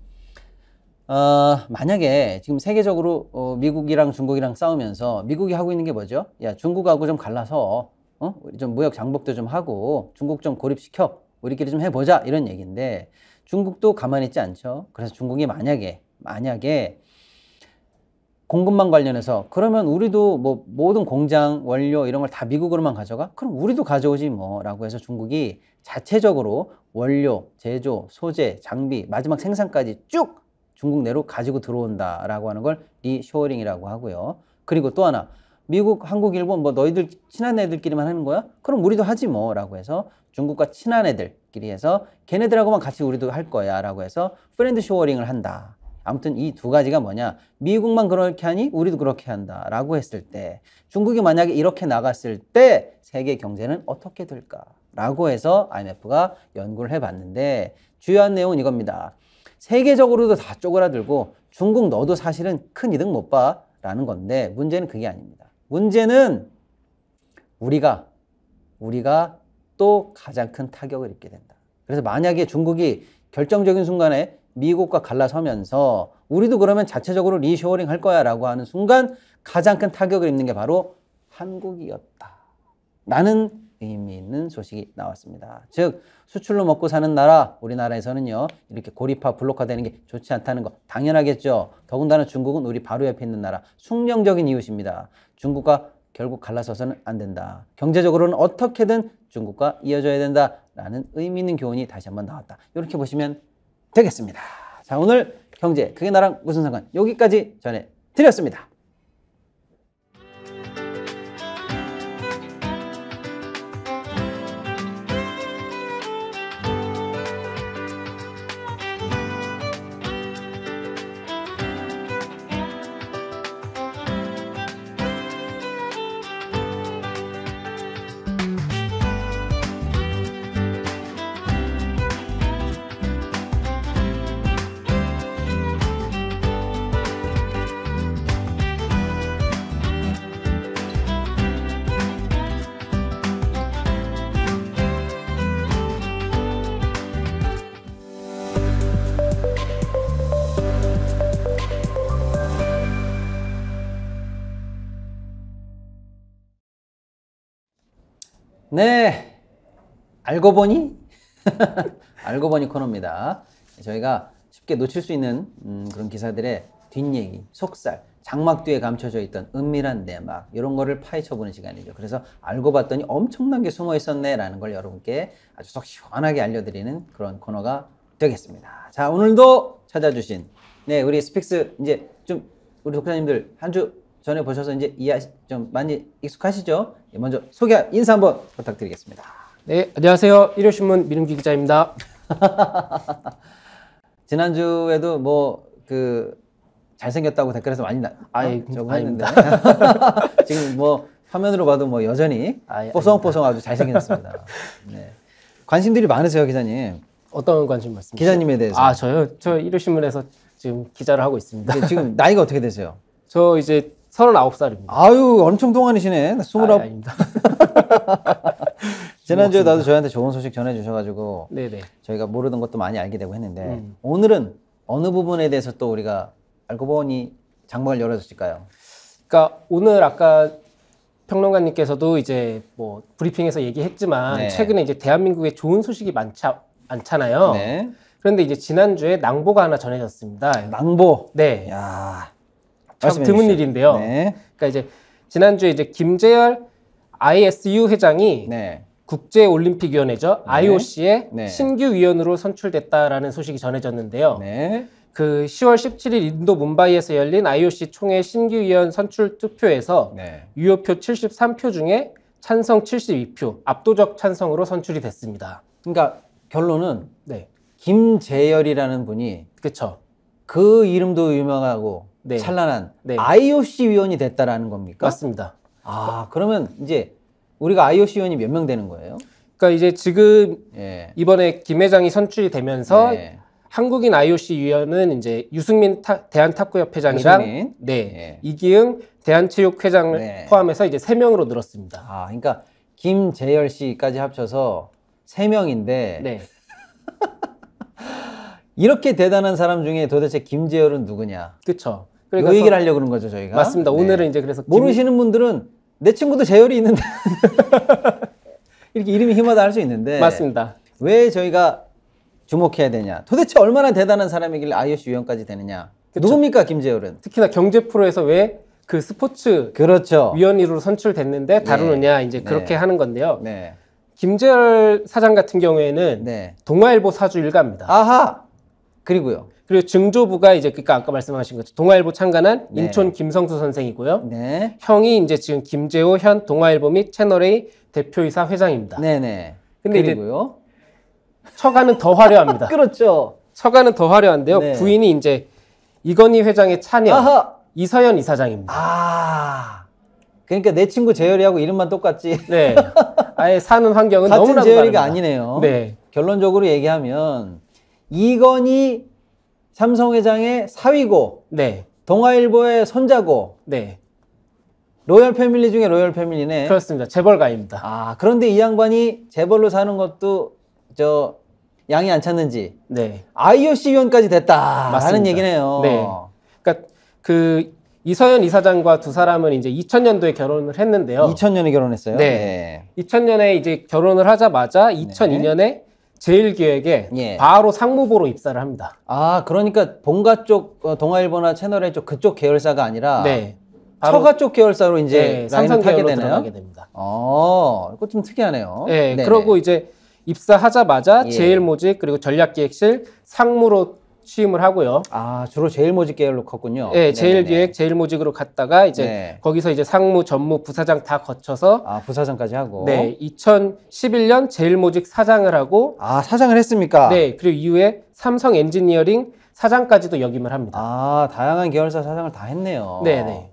어, 만약에 지금 세계적으로 어, 미국이랑 중국이랑 싸우면서 미국이 하고 있는 게 뭐죠? 야, 중국하고 좀 갈라서 어? 좀 무역 장벽도 좀 하고 중국 좀 고립시켜. 우리끼리 좀 해보자. 이런 얘기인데 중국도 가만히 있지 않죠. 그래서 중국이 만약에 만약에 공급망 관련해서 그러면 우리도 뭐 모든 공장 원료 이런 걸 다 미국으로만 가져가? 그럼 우리도 가져오지 뭐라고 해서 중국이 자체적으로 원료, 제조, 소재, 장비, 마지막 생산까지 쭉 중국 내로 가지고 들어온다라고 하는 걸 리쇼어링이라고 하고요. 그리고 또 하나 미국, 한국, 일본 뭐 너희들 친한 애들끼리만 하는 거야? 그럼 우리도 하지 뭐라고 해서 중국과 친한 애들끼리 해서 걔네들하고만 같이 우리도 할 거야라고 해서 프렌드 쇼어링을 한다. 아무튼 이 두 가지가 뭐냐. 미국만 그렇게 하니 우리도 그렇게 한다. 라고 했을 때 중국이 만약에 이렇게 나갔을 때 세계 경제는 어떻게 될까? 라고 해서 IMF가 연구를 해 봤는데 주요한 내용은 이겁니다. 세계적으로도 다 쪼그라들고 중국 너도 사실은 큰 이득 못 봐. 라는 건데 문제는 그게 아닙니다. 문제는 우리가 우리가 또 가장 큰 타격을 입게 된다. 그래서 만약에 중국이 결정적인 순간에 미국과 갈라서면서 우리도 그러면 자체적으로 리쇼어링 할 거야라고 하는 순간 가장 큰 타격을 입는 게 바로 한국이었다. 라는 의미 있는 소식이 나왔습니다. 즉 수출로 먹고 사는 나라 우리나라에서는요 이렇게 고립화 블록화되는 게 좋지 않다는 거 당연하겠죠. 더군다나 중국은 우리 바로 옆에 있는 나라 숙명적인 이웃입니다. 중국과 결국 갈라서서는 안 된다. 경제적으로는 어떻게든 중국과 이어져야 된다라는 의미 있는 교훈이 다시 한번 나왔다. 이렇게 보시면 되겠습니다. 자, 오늘 경제, 그게 나랑 무슨 상관 여기까지 전해드렸습니다. 네. 알고 보니? <laughs> 알고 보니 코너입니다. 저희가 쉽게 놓칠 수 있는 음, 그런 기사들의 뒷얘기, 속살, 장막 뒤에 감춰져 있던 은밀한 내막 이런 거를 파헤쳐 보는 시간이죠. 그래서 알고 봤더니 엄청난 게 숨어 있었네라는 걸 여러분께 아주 속 시원하게 알려드리는 그런 코너가 되겠습니다. 자 오늘도 찾아주신 네 우리 스픽스 이제 좀 우리 독자님들 한주 전에 보셔서 이제 이해 좀 많이 익숙하시죠? 예, 먼저 소개 인사 한번 부탁드리겠습니다. 네, 안녕하세요. 일요신문 민웅기 기자입니다. <laughs> 지난주에도 뭐 그 잘생겼다고 댓글에서 많이 나, 아, 저거 했는데 <laughs> 지금 뭐 화면으로 봐도 뭐 여전히 아이, 뽀송뽀송 아주 잘생겼습니다. 네. 관심들이 많으세요, 기자님. 어떤 관심 말씀? 기자님에 대해서. 아 저요. 저 일요신문에서 지금 기자를 하고 있습니다. 지금 나이가 어떻게 되세요? <laughs> 저 이제 39살입니다. 아유, 엄청 동안이시네. 29. 아, 아닙니다. <laughs> 지난주에 나도 저희한테 좋은 소식 전해주셔가지고 네네. 저희가 모르던 것도 많이 알게 되고 했는데 음. 오늘은 어느 부분에 대해서 또 우리가 알고 보니 장막을 열어줬을까요? 그러니까 오늘 아까 평론가님께서도 이제 뭐 브리핑에서 얘기했지만 네. 최근에 이제 대한민국에 좋은 소식이 많자, 많잖아요. 네. 그런데 이제 지난주에 낭보가 하나 전해졌습니다. 낭보. 네. 야. 참 드문 주시죠. 일인데요. 네. 그러니까 이제 지난주에 이제 김재열 ISU 회장이 네. 국제올림픽위원회죠 IOC의 네. 네. 신규 위원으로 선출됐다라는 소식이 전해졌는데요. 네. 그 10월 17일 인도 문바이에서 열린 IOC 총회 신규 위원 선출 투표에서 유효표 73표 중에 찬성 72표, 압도적 찬성으로 선출이 됐습니다. 그러니까 결론은 네. 김재열이라는 분이 그렇죠. 그 이름도 유명하고 네. 찬란한 네. IOC 위원이 됐다라는 겁니까? 맞습니다. 아 그러면 이제 우리가 IOC 위원이 몇 명 되는 거예요? 그러니까 이제 지금 예. 이번에 김 회장이 선출되면서 이 네. 예. 한국인 IOC 위원은 이제 유승민 타, 대한탁구협회장이랑 유승민? 네 예. 이기흥 대한체육회장을 네. 포함해서 이제 세 명으로 늘었습니다. 아 그러니까 김재열 씨까지 합쳐서 세 명인데 네. <laughs> 이렇게 대단한 사람 중에 도대체 김재열은 누구냐? 그렇죠. 그러니까 얘기를 하려고 그런 거죠 저희가. 맞습니다. 네. 오늘은 네. 이제 그래서 모르시는 분들은 내 친구도 재열이 있는데 <laughs> 이렇게 이름이 힘하다 할 수 있는데 맞습니다. 왜 저희가 주목해야 되냐? 도대체 얼마나 대단한 사람이길 IOC 위원까지 되느냐? 그쵸. 누굽니까 김재열은? 특히나 경제 프로에서 왜 그 스포츠 그렇죠. 위원으로 선출됐는데 네. 다루느냐 네. 이제 그렇게 네. 하는 건데요. 네. 김재열 사장 같은 경우에는 네. 동아일보 사주 일가입니다. 아하. 그리고요. 그리고 증조부가 이제 그니까 아까 말씀하신 것처럼 동아일보 창간한 네. 인촌 김성수 선생이고요. 네. 형이 이제 지금 김재호 현 동아일보 및 채널A 대표이사 회장입니다. 네네. 네. 근데 그리고요. 처가는 더 화려합니다. <laughs> 그렇죠. 처가는 더 화려한데요. 네. 부인이 이제 이건희 회장의 차녀 아하. 이서연 이사장입니다. 아. 그러니까 내 친구 재열이하고 이름만 똑같지. 네. 아예 사는 환경은 같은 재열이가 다릅니다. 아니네요. 네. 결론적으로 얘기하면 이건희 삼성회장의 사위고 네. 동아일보의 손자고 네. 로열 패밀리 중에 로열 패밀리네. 그렇습니다. 재벌가입니다. 아 그런데 이 양반이 재벌로 사는 것도 저 양이 안 찼는지 네. IOC 위원까지 됐다라는 얘기네요. 네. 그러니까 그 이서현 이사장과 두 사람은 이제 2000년도에 결혼을 했는데요. 2000년에 결혼했어요. 네. 네. 2000년에 이제 결혼을 하자마자 2002년에 제일기획에 예. 바로 상무보로 입사를 합니다. 아 그러니까 본가 쪽 어, 동아일보나 채널A 쪽 그쪽 계열사가 아니라 네. 처가 쪽 계열사로 이제 네, 상상 타게 되나요? 들어가게 됩니다. 어, 아, 거좀 특이하네요. 네, 네네. 그러고 이제 입사하자마자 예. 제일모직 그리고 전략기획실 상무로 취임을 하고요. 아 주로 제일 모직 계열로 컸군요. 예, 네, 제일 기획, 네, 네. 제일 모직으로 갔다가 이제 네. 거기서 이제 상무, 전무, 부사장 다 거쳐서 아 부사장까지 하고. 네, 2011년 제일 모직 사장을 하고 아 사장을 했습니까? 네, 그리고 이후에 삼성 엔지니어링 사장까지도 역임을 합니다. 아 다양한 계열사 사장을 다 했네요. 네, 네.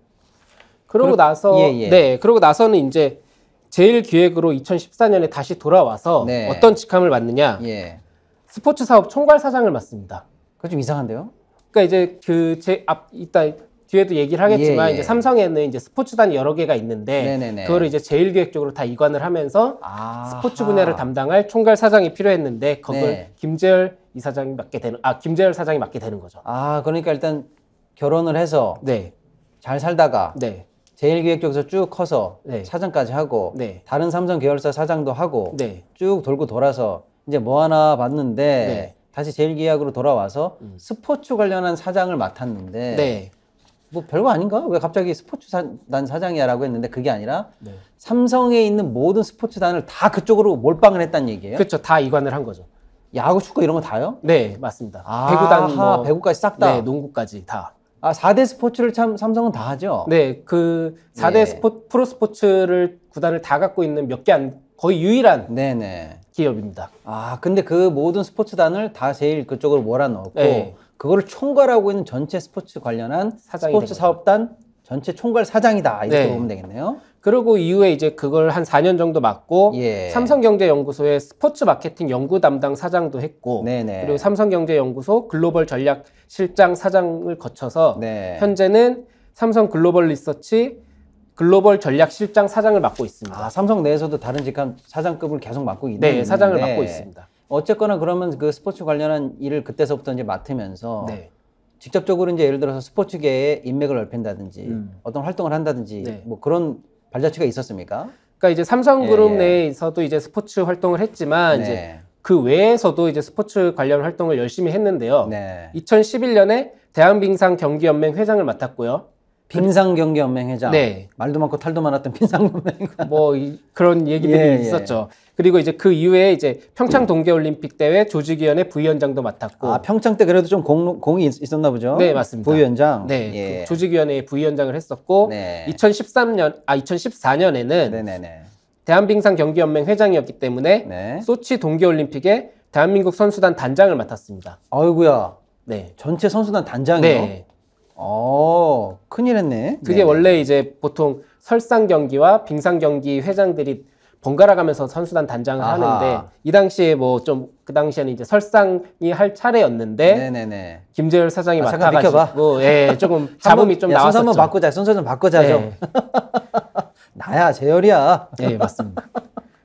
그러고 그렇- 나서 예, 예. 네, 그러고 나서는 이제 제일 기획으로 2014년에 다시 돌아와서 네. 어떤 직함을 맡느냐? 예. 스포츠 사업 총괄 사장을 맡습니다. 그거 좀 이상한데요? 그러니까 이제 그 제앞 이따 뒤에도 얘기를 하겠지만 예, 예. 이제 삼성에는 이제 스포츠단 여러 개가 있는데 네네네. 그거를 이제 제일 계획 적으로다 이관을 하면서 아하. 스포츠 분야를 담당할 총괄 사장이 필요했는데 그걸 네. 김재열 이사장이 맡게 되는 아 김재열 사장이 맡게 되는 거죠. 아 그러니까 일단 결혼을 해서 네. 잘 살다가 네. 제일 계획 쪽에서 쭉 커서 네. 사장까지 하고 네. 다른 삼성 계열사 사장도 하고 네. 쭉 돌고 돌아서 이제 뭐 하나 봤는데 네. 다시 제일계약으로 돌아와서 음. 스포츠 관련한 사장을 맡았는데 네. 뭐 별거 아닌가? 왜 갑자기 스포츠단 사장이야라고 했는데 그게 아니라 네. 삼성에 있는 모든 스포츠단을 다 그쪽으로 몰빵을 했다는 얘기예요. 그렇죠. 다 이관을 한 거죠. 야구, 축구 이런 거 다요? 네, 맞습니다. 아, 배구단 뭐 배구까지 싹 다. 네, 농구까지 다. 아, 4대 스포츠를 참 삼성은 다 하죠. 네, 그 4대 네. 예. 스포 프로 스포츠를 구단을 다 갖고 있는 몇 개 안 거의 유일한 네네. 기업입니다. 아, 근데 그 모든 스포츠단을 다 제일 그쪽으로 몰아넣었고 네. 그거를 총괄하고 있는 전체 스포츠 관련한 스포츠 사업단 전체 총괄 사장이다 이렇게 네. 보면 되겠네요. 그리고 이후에 이제 그걸 한 4년 정도 맡고 예. 삼성경제연구소의 스포츠 마케팅 연구 담당 사장도 했고 네네. 네. 그리고 삼성경제연구소 글로벌 전략 실장 사장을 거쳐서 네. 현재는 삼성 글로벌 리서치 글로벌 전략실장 사장을 맡고 있습니다. 아, 삼성 내에서도 다른 직함 사장급을 계속 맡고 있는 네, 사장을 맡고 있습니다. 어쨌거나 그러면 그 스포츠 관련한 일을 그때서부터 이제 맡으면서 네. 직접적으로 이제 예를 들어서 스포츠계에 인맥을 넓힌다든지 음. 어떤 활동을 한다든지 네. 뭐 그런 발자취가 있었습니까? 그러니까 이제 삼성그룹 예, 예. 내에서도 이제 스포츠 활동을 했지만 네. 이제 그 외에서도 이제 스포츠 관련 활동을 열심히 했는데요. 2011년에 대한빙상 경기연맹 회장을 맡았고요. 빙상경기연맹 회장. 네. 말도 많고 탈도 많았던 빙상연맹. 경뭐 이, 그런 얘기들이 예, 예. 있었죠. 예. 그리고 이제 그 이후에 이제 평창 동계올림픽 대회 조직위원회 부위원장도 맡았고. 아 평창 때 그래도 좀 공, 공이 있었나 보죠. 네 맞습니다. 부위원장. 네. 예. 그 조직위원회 부위원장을 했었고. 네. 2013년 아 2014년에는 네네네. 대한빙상경기연맹 회장이었기 때문에 네. 소치 동계올림픽에 대한민국 선수단 단장을 맡았습니다. 아이구야. 네. 전체 선수단 단장이요. 네. 어, 큰일 했네. 그게 네 원래 이제 보통 설상 경기와 빙상 경기 회장들이 번갈아 가면서 선수단 단장을 아하. 하는데 이 당시에 뭐 좀 그 당시에는 이제 설상이 할 차례였는데 네네네. 김재열 사장이 아, 맡아가지고 예, 예, 조금 <laughs> 잡음이 좀나왔죠 순서 한번 바꾸자. 순서 좀 바꾸자 예. 좀. 나야 재열이야. 예 맞습니다.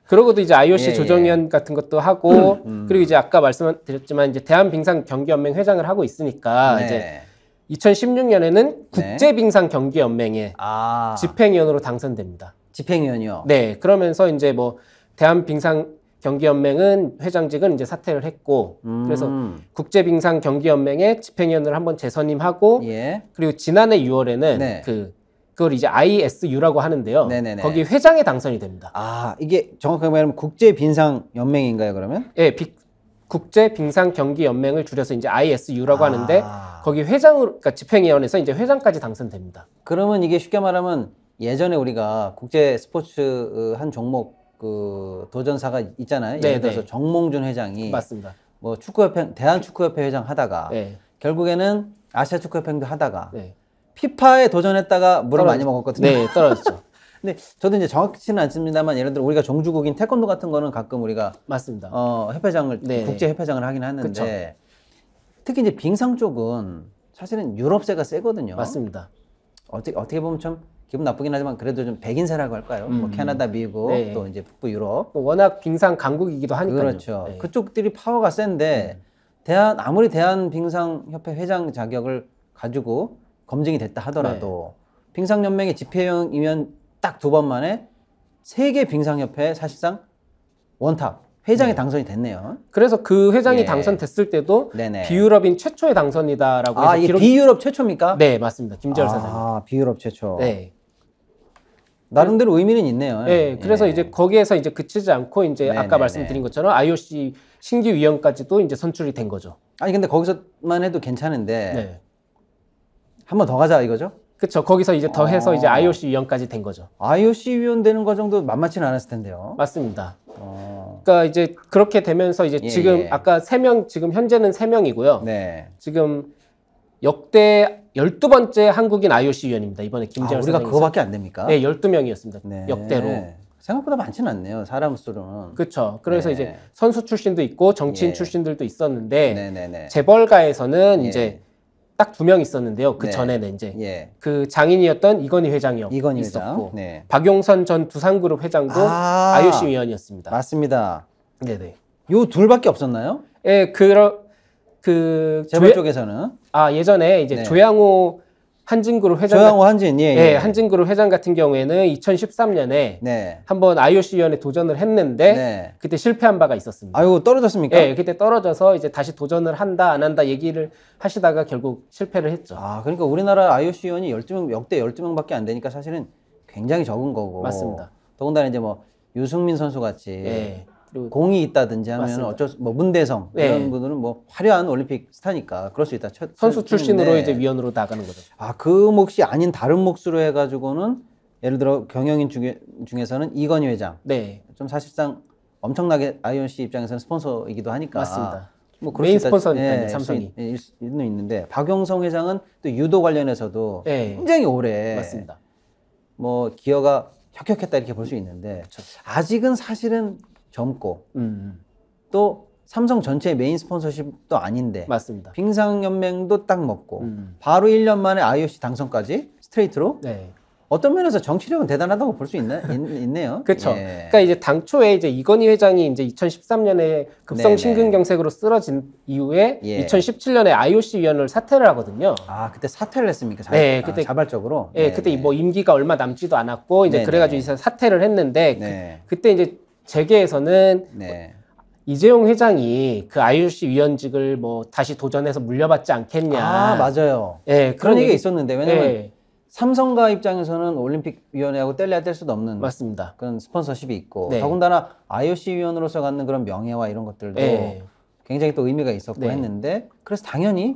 그러고도 이제 IOC 예, 예, 조정위원 예. 같은 것도 하고 음. 그리고 이제 아까 말씀드렸지만 이제 대한빙상경기연맹 회장을 하고 있으니까 네. 이제 2016년에는 국제빙상 경기연맹의 아. 집행위원으로 당선됩니다. 집행위원이요. 네, 그러면서 이제 뭐 대한빙상 경기연맹은 회장직은 이제 사퇴를 했고 음. 그래서 국제빙상 경기연맹의 집행위원을 한번 재선임하고 예. 그리고 지난해 6월에는 네. 그 그걸 이제 ISU라고 하는데요. 네네네. 거기 회장에 당선이 됩니다. 아 이게 정확하게 말하면 국제빙상 연맹인가요 그러면? 예, 빅, 국제 빙상 경기 연맹을 줄여서 이제 ISU라고 아. 하는데 거기 회장으로 그러니까 집행위원회에서 이제 회장까지 당선됩니다. 그러면 이게 쉽게 말하면 예전에 우리가 국제 스포츠 어, 한 종목 그 도전사가 있잖아요. 예를 네, 네. 들어서 정몽준 회장이 맞습니다. 뭐 축구협회 대한축구협회 회장 하다가 네. 결국에는 아시아축구협회도 하다가 네. 피파에 도전했다가 물을 많이 먹었거든요. 네, 떨어졌죠. <laughs> 근데 저도 이제 정확치는 않습니다만 예를 들어 우리가 종주국인 태권도 같은 거는 가끔 우리가 맞습니다. 어, 협회장을 네. 국제 협회장을 하긴 하는데 그쵸. 특히 이제 빙상 쪽은 사실은 유럽세가 세거든요. 맞습니다. 어떻게 어떻게 보면 참 기분 나쁘긴 하지만 그래도 좀 백인세라고 할까요? 뭐 음. 뭐 캐나다, 미국, 네. 또 이제 북부 유럽. 뭐 워낙 빙상 강국이기도 하니까요. 그렇죠. 네. 그쪽들이 파워가 센데 음. 대한 아무리 대한 빙상 협회 회장 자격을 가지고 검증이 됐다 하더라도 네. 빙상 연맹의 집회형이면 딱두번 만에 세계 빙상협회 사실상 원탑 회장이 네. 당선이 됐네요. 그래서 그 회장이 예. 당선됐을 때도 네네. 비유럽인 최초의 당선이다라고 아, 해서 기록... 비유럽 최초입니까? 네, 맞습니다. 김재열 아, 사장님. 아, 비유럽 최초. 네. 나름대로 의미는 있네요. 네, 예. 그래서 이제 거기에서 이제 그치지 않고 이제 네네네. 아까 말씀드린 것처럼 IOC 신규 위원까지도 이제 선출이 된 거죠. 아니 근데 거기서만 해도 괜찮은데 네. 한번 더 가자 이거죠? 그렇죠. 거기서 이제 더해서 아. 이제 IOC 위원까지 된 거죠. IOC 위원 되는 과정도 만만치는 않았을 텐데요. 맞습니다. 어. 그러니까 이제 그렇게 되면서 이제 예, 지금 예. 아까 세 명 지금 현재는 세명이고요 네. 지금 역대 12번째 한국인 IOC 위원입니다. 이번에 아, 김재열 우리가 그거밖에 안 됩니까? 네, 12명이었습니다. 네. 역대로. 생각보다 많지는 않네요. 사람 수로는. 그렇죠. 그래서 네. 이제 선수 출신도 있고 정치인 예. 출신들도 있었는데 네네네. 네, 네. 재벌가에서는 예. 이제 딱두명 있었는데요. 그 네. 전에는 이제 예. 그 장인이었던 이건희 회장이요. 이건희 있었고 네. 박용선 전 두산그룹 회장도 아~ IOC 위원이었습니다. 맞습니다. 네네. 요 둘밖에 없었나요? 예, 그그 재벌 조회- 쪽에서는 아 예전에 이제 네. 조양호 한진그룹 회장 조양호 한진 예, 네, 예. 예, 한진그룹 회장 같은 경우에는 2013년에 네. 한번 IOC 위원회 도전을 했는데 네. 그때 실패한 바가 있었습니다. 아이고 떨어졌습니까? 예, 그때 떨어져서 이제 다시 도전을 한다 안 한다 얘기를 하시다가 결국 실패를 했죠. 아, 그러니까 우리나라 IOC 위원이 12명 역대 12명밖에 안 되니까 사실은 굉장히 적은 거고. 맞습니다. 더군다나 이제 뭐 유승민 선수 같이 예. 그리고 공이 있다든지 하면 맞 어쩔 수, 뭐 문대성 네. 이런 분들은 뭐 화려한 올림픽 스타니까 그럴 수 있다. 첫, 선수 출신으로 이제 위원으로 나가는 거죠. 아, 그 몫이 아닌 다른 몫으로 해 가지고는 예를 들어 경영인 중에, 중에서는 이건희 회장. 네. 좀 사실상 엄청나게 IOC 입장에서는 스폰서이기도 하니까. 맞습니다. 뭐 메인 스폰서니까 예, 삼성이 일 예, 있는데 박용성 회장은 또 유도 관련해서도 예. 굉장히 오래 맞습니다. 뭐 기여가 혁혁했다 이렇게 볼 수 있는데 그쵸. 그렇죠. 아직은 사실은 젊고 음, 음. 또 삼성 전체 메인 스폰서십도 아닌데 맞습니다. 빙상연맹도 딱 먹고 음. 바로 1년 만에 IOC 당선까지 스트레이트로 네. 어떤 면에서 정치력은 대단하다고 볼 수 있나 있네요. <laughs> 그렇죠. 예. 그러니까 이제 당초에 이제 이건희 회장이 이제 2013년에 급성 심근경색으로 쓰러진 이후에 예. 2017년에 IOC 위원을 사퇴를 하거든요. 아 그때 사퇴를 했습니까? 자, 네, 아, 그때 아, 자발적으로. 예, 네네. 그때 네. 뭐 임기가 얼마 남지도 않았고 이제 네네. 네. 그래가지고 이제 사퇴를 했는데 그, 네. 그때 이제 재계에서는 네. 이재용 회장이 그 IOC 위원직을 뭐 다시 도전해서 물려받지 않겠냐. 아 맞아요. 예 네, 그런, 얘기 가 있었는데 왜냐면 네. 예. 삼성가 입장에서는 올림픽 위원회하고 뗄래야 뗄 수도 없는 맞습니다. 그런 스폰서십이 있고 네. 더군다나 IOC 위원으로서 갖는 그런 명예와 이런 것들도 예. 굉장히 또 의미가 있었고 네. 했는데 그래서 당연히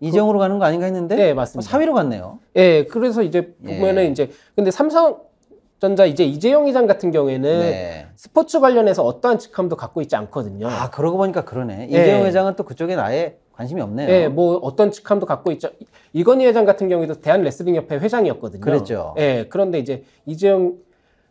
이정으로 그... 가는 거 아닌가 했는데 네, 맞습니다. 사위로 갔네요. 예, 그래서 이제 예. 보면은 예. 이제 근데 삼성 전자 이제 이재용 이장 같은 경우에는 네. 스포츠 관련해서 어떠한 직함도 갖고 있지 않거든요. 아 그러고 보니까 그러네. 예. 이재용 회장은 또 그쪽에 아예 관심이 없네요. 예, 뭐 어떤 직함도 갖고 있죠. 이건희 회장 같은 경우에도 대한 레슬링협회 회장이었거든요. 그랬죠. 예, 그런데 이제 이재용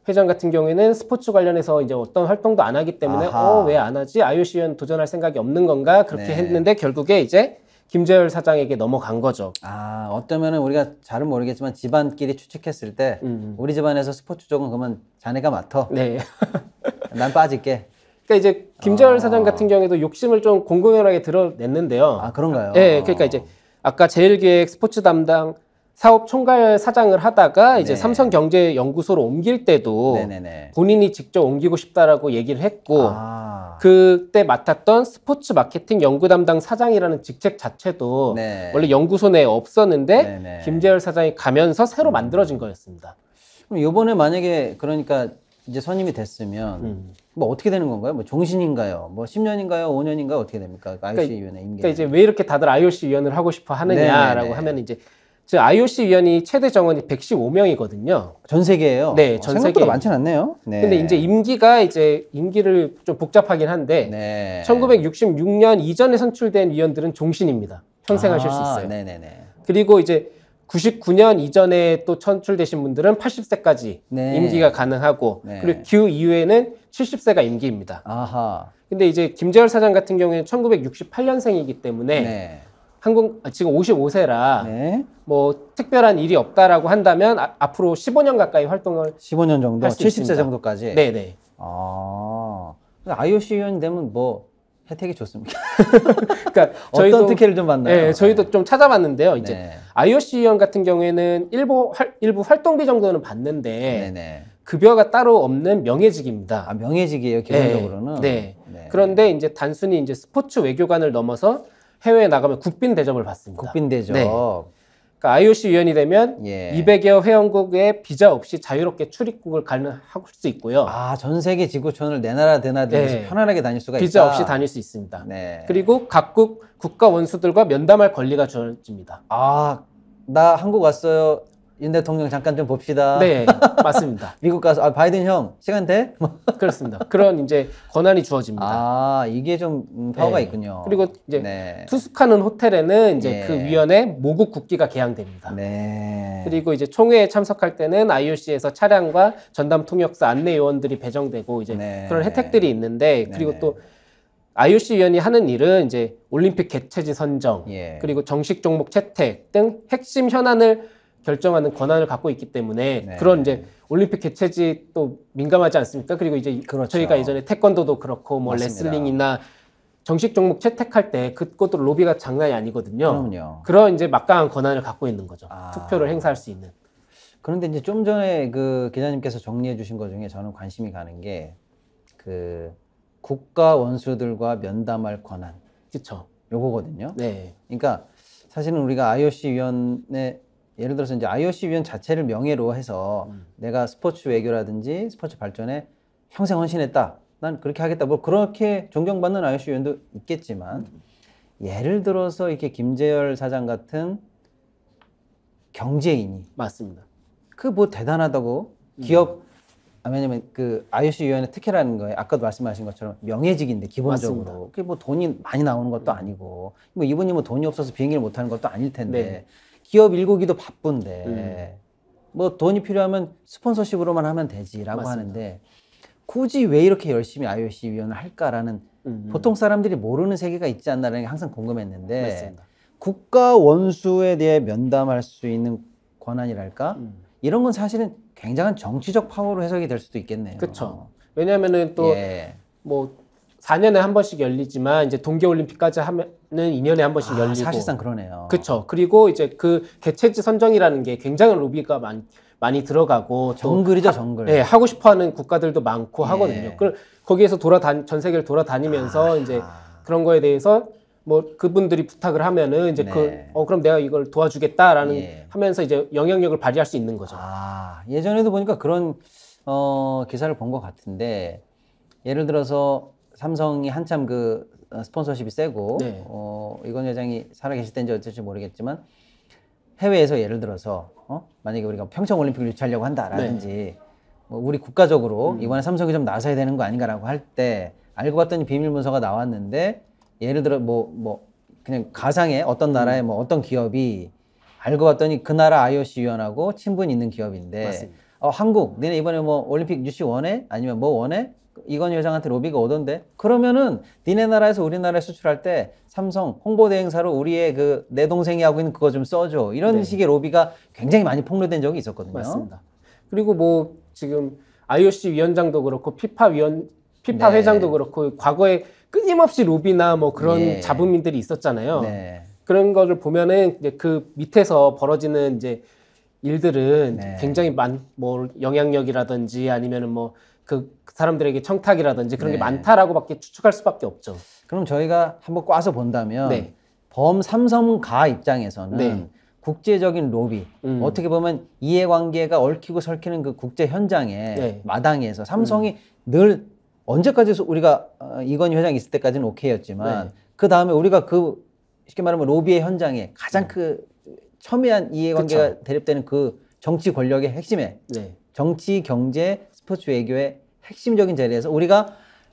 회장 같은 경우에는 스포츠 관련해서 이제 어떤 활동도 안 하기 때문에 어왜 안 하지? IOC는 도전할 생각이 없는 건가? 그렇게 네. 했는데 결국에 이제 김재열 사장에게 넘어간 거죠. 아, 어쩌면 우리가 잘은 모르겠지만 집안끼리 추측했을 때 음, 음. 우리 집안에서 스포츠 쪽은 그러면 자네가 맡아. 네. <laughs> 난 빠질게. 그러니까 이제 김재열 어. 사장 같은 경우에도 욕심을 좀 공공연하게 드러냈는데요. 아, 그런가요? 네, 그러니까 이제 아까 제일기획 스포츠 담당 사업 총괄 사장을 하다가 이제 네. 삼성경제연구소로 옮길 때도 네네네. 본인이 직접 옮기고 싶다라고 얘기를 했고 아. 그때 맡았던 스포츠 마케팅 연구 담당 사장이라는 직책 자체도 네. 원래 연구소 내에 없었는데 네네. 김재열 사장이 가면서 새로 음. 만들어진 거였습니다. 그럼 이번에 만약에 그러니까 이제 선임이 됐으면 음. 뭐 어떻게 되는 건가요? 뭐 종신인가요? 뭐 10년인가요? 5년인가요? 어떻게 됩니까? IOC 그러니까 위원회 임기. 그러니까 이제 왜 이렇게 다들 IOC 위원을 하고 싶어 하느냐라고 네네 네, 네. 하면 이제 즉 IOC 위원이 최대 정원이 115명이거든요. 전 세계예요. 네, 어, 전 생각보다 세계. 많진 않네요. 네. 근데 이제 임기가 이제 임기를 좀 복잡하긴 한데 네. 1966년 이전에 선출된 위원들은 종신입니다. 평생 하실 수 아, 있어요. 네네네. 그리고 이제 99년 이전에 또 선출되신 분들은 80세까지 네. 임기가 가능하고 네. 그리고 규 이후에는 70세가 임기입니다. 아하. 근데 이제 김재열 사장 같은 경우에는 1968년생이기 때문에 네. 한국 아, 지금 55세라 네. 뭐 특별한 일이 없다라고 한다면 아, 앞으로 15년 가까이 활동을 15년 정도, 70세 있습니다. 정도까지. 네, 네. 아, IOC 위원이 되면 뭐 혜택이 좋습니까? <laughs> 그러니까 저희도, 어 특혜를 좀 받나요? 네, 저희도 네. 좀 찾아봤는데요. 이제 네. IOC 위원 같은 경우에는 일부 활, 일부 활동비 정도는 받는데 네, 급여가 따로 없는 명예직입니다. 아, 명예직이에요, 기본적으로는. 네. 네. 네. 그런데 이제 단순히 이제 스포츠 외교관을 넘어서 해외에 나가면 국빈 대접을 받습니다. 국빈 대접. 네. 그러니까 IOC 위원이 되면 예. 200여 회원국에 비자 없이 자유롭게 출입국을 가능할 수 있고요. 아, 전 세계 지구촌을 내 나라 내 나라 네. 편안하게 다닐 수가 비자 있다. 비자 없이 다닐 수 있습니다. 네. 그리고 각국 국가 원수들과 면담할 권리가 주어집니다. 아, 나 한국 왔어요. 윤 대통령 잠깐 좀 봅시다. 네, 맞습니다. <laughs> 미국 가서 아 바이든 형 시간 돼? 뭐. 그렇습니다. 그런 이제 권한이 주어집니다. 아 이게 좀 음, 파워가 네. 있군요. 그리고 이제 네. 투숙하는 호텔에는 이제 예. 그 위원회 모국 국기가 개항됩니다. 네. 그리고 이제 총회에 참석할 때는 IOC에서 차량과 전담 통역사 안내 요원들이 배정되고 이제 네. 그런 혜택들이 있는데 네, 네. 그리고 또 IOC 위원이 하는 일은 이제 올림픽 개최지 선정 예. 그리고 정식 종목 채택 등 핵심 현안을 결정하는 권한을 갖고 있기 때문에 네. 그런 이제 올림픽 개최지 또 민감하지 않습니까? 그리고 이제 그렇죠. 저희가 예전에 태권도도 그렇고 뭐 맞습니다. 레슬링이나 정식 종목 채택할 때 그것도 로비가 장난이 아니거든요. 그럼요. 그런 이제 막강한 권한을 갖고 있는 거죠. 아. 투표를 행사할 수 있는. 그런데 이제 좀 전에 그 기자님께서 정리해 주신 것 중에 저는 관심이 가는 게 그 국가 원수들과 면담할 권한. 그렇죠. 요거거든요. 네. 그러니까 사실은 우리가 IOC 위원회 예를 들어서 이제 IOC 위원 자체를 명예로 해서 음. 내가 스포츠 외교라든지 스포츠 발전에 평생 헌신했다. 난 그렇게 하겠다. 뭐 그렇게 존경받는 IOC 위원도 있겠지만 음. 예를 들어서 이렇게 김재열 사장 같은 경제인이 맞습니다. 그 뭐 대단하다고 음. 기업 아, 왜냐면 그 IOC 위원의 특혜라는 거에 아까도 말씀하신 것처럼 명예직인데 기본적으로 그게 뭐 돈이 많이 나오는 것도 아니고 뭐 이분이 뭐 돈이 없어서 비행기를 못 타는 것도 아닐 텐데 네. 기업 일고기도 바쁜데 음. 뭐 돈이 필요하면 스폰서십으로만 하면 되지라고 맞습니다. 하는데 굳이 왜 이렇게 열심히 IOC 위원을 할까라는 음, 음. 보통 사람들이 모르는 세계가 있지 않나라는 게 항상 궁금했는데 맞습니다. 국가 원수에 대해 면담할 수 있는 권한이랄까 음. 이런 건 사실은 굉장한 정치적 파워로 해석이 될 수도 있겠네요. 그렇죠. 왜냐하면은 또뭐 예. 뭐 4년에 한 번씩 열리지만 이제 동계올림픽까지 하면은 2년에 한 번씩 아, 열리고 사실상 그러네요. 그렇죠. 그리고 이제 그 개최지 선정이라는 게 굉장한 로비가 많, 많이 들어가고 정글이죠 정글. 예, 하고 싶어하는 국가들도 많고 예. 하거든요. 예. 그 거기에서 돌아다 전 세계를 돌아다니면서 아, 이제 아. 그런 거에 대해서 뭐 그분들이 부탁을 하면은 이제 그, 네. 그어 그럼 내가 이걸 도와주겠다라는 예. 하면서 이제 영향력을 발휘할 수 있는 거죠. 아 예전에도 보니까 그런 어 기사를 본 것 같은데 예를 들어서 삼성이 한참 그 어, 스폰서십이 세고 네. 어, 이건 회장이 살아계실 때인지 어쩔지 모르겠지만 해외에서 예를 들어서 어? 만약에 우리가 평창 올림픽을 유치하려고 한다라든지 네. 뭐 우리 국가적으로 음. 이번에 삼성이 좀 나서야 되는 거 아닌가라고 할 때 알고 봤더니 비밀 문서가 나왔는데 예를 들어 뭐뭐 뭐 그냥 가상의 어떤 나라의 음. 뭐 어떤 기업이 알고 봤더니 그 나라 IOC 위원하고 친분 있는 기업인데 맞습니다. 어, 한국, 너네 이번에 뭐 올림픽 유치 원해? 아니면 뭐 원해? 이건희 회장한테 로비가 오던데 그러면은 니네 나라에서 우리나라에 수출할 때 삼성 홍보 대행사로 우리의 그내 동생이 하고 있는 그거 좀 써줘 이런 네. 식의 로비가 굉장히 많이 폭로된 적이 있었거든요. 맞습니다. 그리고 뭐 지금 IOC 위원장도 그렇고 피파 위원 피파 네. 회장도 그렇고 과거에 끊임없이 로비나 뭐 그런 네. 자본민들이 있었잖아요. 네. 그런 거를 보면은 이제 그 밑에서 벌어지는 이제 일들은 네. 굉장히 많뭐 영향력이라든지 아니면은 뭐그 사람들에게 청탁이라든지 그런 네. 게 많다라고밖에 추측할 수밖에 없죠. 그럼 저희가 한번 꽈서 본다면 네. 범 삼성가 입장에서는 네. 국제적인 로비 음. 어떻게 보면 이해관계가 얽히고 설키는 그 국제 현장에 네. 마당에서 삼성이 음. 늘 언제까지 우리가 어, 이건희 회장 있을 때까지는 오케이였지만 네. 그 다음에 우리가 그 쉽게 말하면 로비의 현장에 가장 음. 그 첨예한 이해관계가 그쵸. 대립되는 그 정치 권력의 핵심에 네. 정치 경제 스포츠 외교의 핵심적인 자리에서 우리가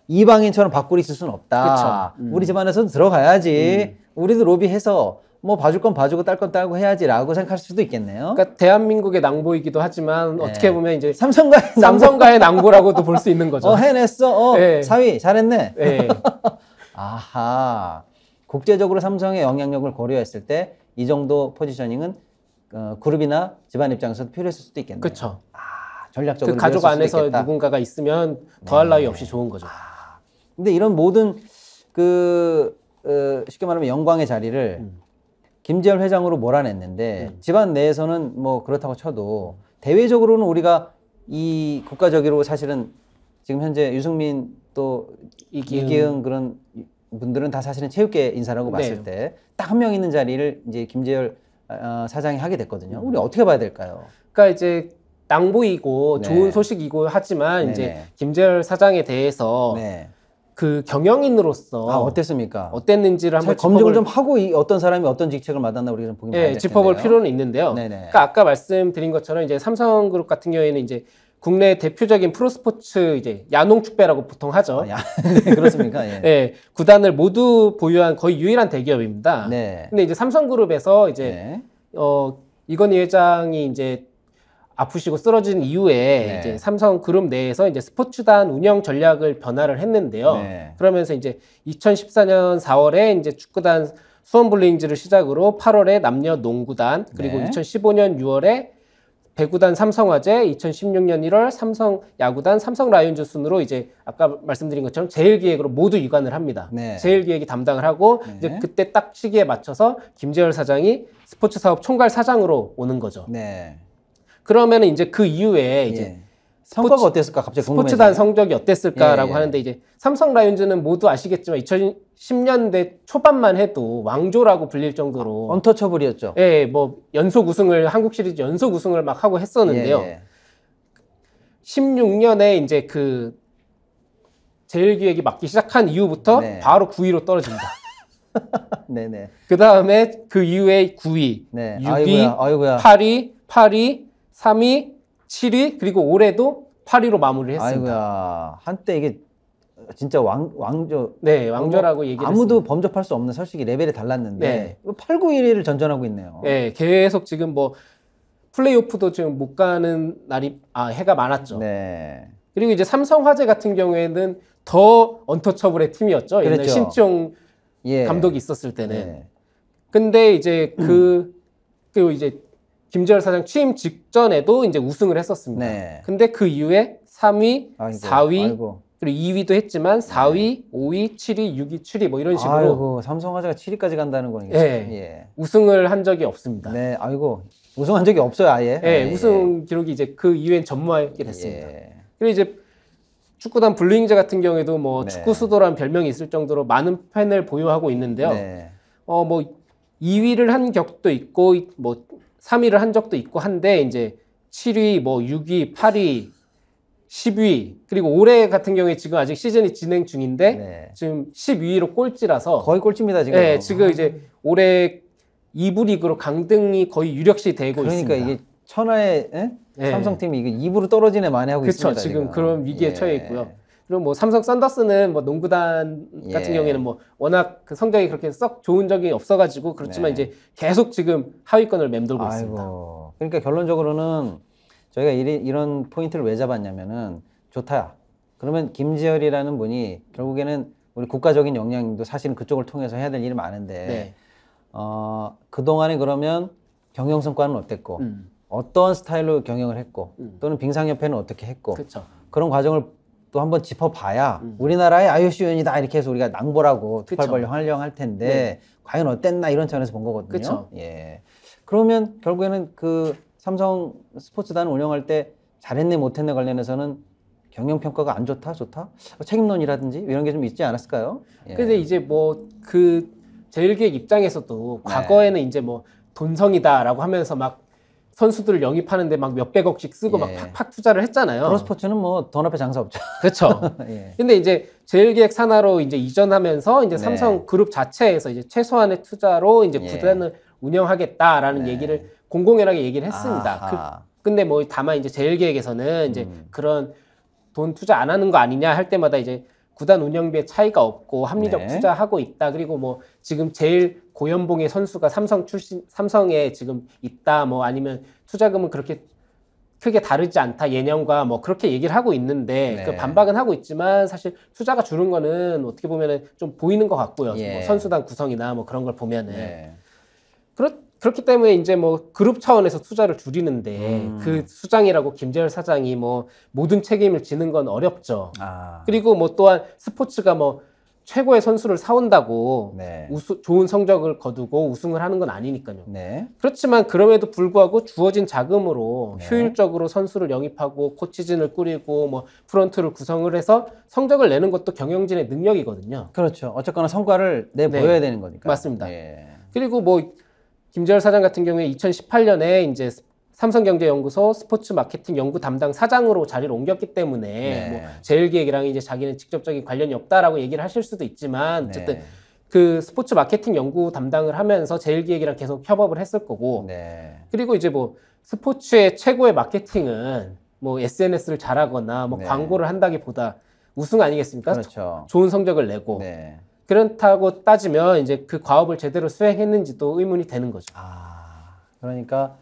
이방인처럼 밖으로 있을 수는 없다. 음. 우리 집안에서 들어가야지. 음. 우리도 로비해서 뭐 봐줄 건 봐주고 딸 건 딸고 해야지라고 생각할 수도 있겠네요. 그러니까 대한민국의 낭보이기도 하지만 네. 어떻게 보면 이제 삼성과의 삼성과의 낭보라고도 볼 수 있는 거죠. 어 해냈어. 어 네. 사위 잘했네. 네. <laughs> 아하. 국제적으로 삼성의 영향력을 고려했을 때 이 정도 포지셔닝은 어, 그룹이나 집안 입장에서도 필요했을 수도 있겠네요. 그렇죠. 전략적으로 그 가족 안에서 있겠다. 누군가가 있으면 네. 더할 나위 없이 좋은 거죠. 아, 근데 이런 모든 그 어, 쉽게 말하면 영광의 자리를 음. 김재열 회장으로 몰아냈는데 음. 집안 내에서는 뭐 그렇다고 쳐도 대외적으로는 우리가 이 국가적으로 사실은 지금 현재 유승민 또 이기은, 이기은 그런 분들은 다 사실은 체육계 인사라고 네. 봤을 네. 때딱 한 명 있는 자리를 이제 김재열 어, 사장이 하게 됐거든요. 우리 어떻게 봐야 될까요? 그러니까 이제 땅부이고 네. 좋은 소식이고 하지만 네 이제 김재열 사장에 대해서 네. 그 경영인으로서 아, 어땠습니까? 어땠는지를 한번 검증을 좀 하고 이 어떤 사람이 어떤 직책을 맡았나 우리가 좀 보긴 네, 예, 봐 짚어볼 필요는 있는데요. 네네. 그러니까 아까 말씀드린 것처럼 이제 삼성그룹 같은 경우에는 이제 국내 대표적인 프로스포츠 이제 야농축배라고 보통 하죠. 아, 야, <laughs> 네, 그렇습니까? 예. 네, 구단을 모두 보유한 거의 유일한 대기업입니다. 네. 근데 이제 삼성그룹에서 이제 네. 어 이건희 회장이 이제 아프시고 쓰러진 이후에 네. 이제 삼성 그룹 내에서 이제 스포츠단 운영 전략을 변화를 했는데요. 네. 그러면서 이제 2014년 4월에 이제 축구단 수원블레인즈를 시작으로 8월에 남녀 농구단 그리고 네. 2015년 6월에 배구단 삼성화재, 2016년 1월 삼성 야구단 삼성 라이온즈 순으로 이제 아까 말씀드린 것처럼 제일 기획으로 모두 이관을 합니다. 네. 제일 기획이 담당을 하고 네. 이제 그때 딱 시기에 맞춰서 김재열 사장이 스포츠 사업 총괄 사장으로 오는 거죠. 네. 그러면 은 이제 그 이후에 이제 예. 성과 스포츠, 어땠을까 갑자기 스포츠단 궁금해서요. 성적이 어땠을까라고 예, 예. 하는데 이제 삼성 라이온즈는 모두 아시겠지만 2010년대 초반만 해도 왕조라고 불릴 정도로 아, 언터처블이었죠. 예, 뭐 연속 우승을 한국 시리즈 연속 우승을 막 하고 했었는데요. 예, 16년에 예. 이제 그 제일 기획이 막기 시작한 이후부터 네. 바로 9위로 떨어집니다. <laughs> 네네. 그 다음에 그 이후에 9위, 네. 6위, 아이고야, 아이고야. 8위, 8위, 3위, 7위, 그리고 올해도 8위로 마무리를 했습니다. 아이고야. 한때 이게 진짜 왕, 왕조. 네, 왕조라고 얘기를 아무도 했습니다. 범접할 수 없는 솔직히 레벨이 달랐는데 네. 8, 9, 1위를 전전하고 있네요. 네, 계속 지금 뭐 플레이오프도 지금 못 가는 날이 아, 해가 많았죠. 네. 그리고 이제 삼성화재 같은 경우에는 더 언터처블의 팀이었죠. 그렇죠. 옛날 신종 예. 감독이 있었을 때는. 네. 근데 이제 그 그리고 이제 김재열 사장 취임 직전에도 이제 우승을 했었습니다. 네. 근데 그 이후에 3위, 아이고, 4위, 아이고. 그리고 2위도 했지만 4위, 5위, 7위, 6위, 7위 뭐 이런 식으로 아이고, 삼성화재가 7위까지 간다는 거는 예, 예. 우승을 한 적이 없습니다. 네, 아이고 우승한 적이 없어요 아예. 예, 예 우승 기록이 이제 그 이후엔 전무하게 됐습니다. 예. 그리고 이제 축구단 블루잉즈 같은 경우에도 뭐 네. 축구 수도란 별명이 있을 정도로 많은 팬을 보유하고 있는데요. 네. 어뭐 2위를 한 격도 있고 뭐 3위를 한 적도 있고 한데 이제 7위, 뭐 6위, 8위, 10위 그리고 올해 같은 경우에 지금 아직 시즌이 진행 중인데 네. 지금 12위로 꼴찌라서 거의 꼴찌입니다 지금. 네, 지금 이제 올해 2부 리그로 강등이 거의 유력시 되고 그러니까 있습니다. 그러니까 이게 천하의 에? 예? 네. 삼성 팀이 이거 2부로 떨어지네 많이 하고 그쵸, 있습니다. 그렇죠. 지금, 지금 그런 위기에 예. 처해 있고요. 그리고 뭐 삼성 썬더스는 뭐 농구단 예. 같은 예. 경우에는 뭐 워낙 그 성적이 그렇게 썩 좋은 적이 없어가지고 그렇지만 네. 이제 계속 지금 하위권을 맴돌고 아이고. 있습니다. 그러니까 결론적으로는 저희가 이리, 이런 포인트를 왜 잡았냐면은 좋다. 그러면 김지열이라는 분이 결국에는 우리 국가적인 역량도 사실은 그쪽을 통해서 해야 될 일이 많은데 네. 어, 그동안에 그러면 경영 성과는 어땠고 음. 어떤 스타일로 경영을 했고 음. 또는 빙상협회는 어떻게 했고 그쵸. 그런 과정을 또 한 번 짚어봐야 음. 우리나라의 IOC윤이다 이렇게 해서 우리가 낭보라고 두팔벌려 활용할 텐데 네. 과연 어땠나 이런 차원에서 본 거거든요. 그쵸. 예. 그러면 결국에는 그 삼성 스포츠단 운영할 때 잘했네 못했네 관련해서는 경영 평가가 안 좋다 좋다 책임론이라든지 이런 게 좀 있지 않았을까요? 예. 근데 이제 뭐 그 제일기획 입장에서도 네. 과거에는 네. 이제 뭐 돈성이다라고 하면서 막 선수들을 영입하는데 막 몇백억씩 쓰고 예. 막 팍팍 투자를 했잖아요. 프로스포츠는 뭐 돈 앞에 장사 없죠. 그렇죠. <laughs> 예. 근데 이제 제일기획 산하로 이제 이전하면서 이제 네. 삼성 그룹 자체에서 이제 최소한의 투자로 이제 예. 구단을 운영하겠다라는 네. 얘기를 공공연하게 얘기를 했습니다. 그, 근데 뭐 다만 이제 제일기획에서는 이제 음. 그런 돈 투자 안 하는 거 아니냐 할 때마다 이제 구단 운영비에 차이가 없고 합리적 네. 투자하고 있다. 그리고 뭐 지금 제일 고연봉의 선수가 삼성 출신 삼성에 지금 있다. 뭐 아니면 투자금은 그렇게 크게 다르지 않다 예년과 뭐 그렇게 얘기를 하고 있는데 네. 그 반박은 하고 있지만 사실 투자가 주는 거는 어떻게 보면은 좀 보이는 것 같고요 뭐 예. 뭐 선수단 구성이나 뭐 그런 걸 보면은 네. 그렇 그렇기 때문에 이제 뭐 그룹 차원에서 투자를 줄이는데 음. 그 수장이라고 김재열 사장이 뭐 모든 책임을 지는 건 어렵죠. 아. 그리고 뭐 또한 스포츠가 뭐 최고의 선수를 사온다고 네. 우수, 좋은 성적을 거두고 우승을 하는 건 아니니까요. 네. 그렇지만 그럼에도 불구하고 주어진 자금으로 네. 효율적으로 선수를 영입하고 코치진을 꾸리고 뭐 프런트를 구성을 해서 성적을 내는 것도 경영진의 능력이거든요. 그렇죠. 어쨌거나 성과를 내보여야 네. 되는 거니까. 맞습니다. 네. 그리고 뭐 김재열 사장 같은 경우에 2018년에 이제 삼성경제연구소 스포츠 마케팅 연구 담당 사장으로 자리를 옮겼기 때문에 네. 뭐 제일기획이랑 이제 자기는 직접적인 관련이 없다라고 얘기를 하실 수도 있지만 네. 어쨌든 네. 그 스포츠 마케팅 연구 담당을 하면서 제일기획이랑 계속 협업을 했을 거고 네. 그리고 이제 뭐 스포츠의 최고의 마케팅은 뭐 SNS를 잘하거나 뭐 네. 광고를 한다기보다 우승 아니겠습니까? 그렇죠. 좋은 성적을 내고 네. 그렇다고 따지면 이제 그 과업을 제대로 수행했는지도 의문이 되는 거죠. 아, 그러니까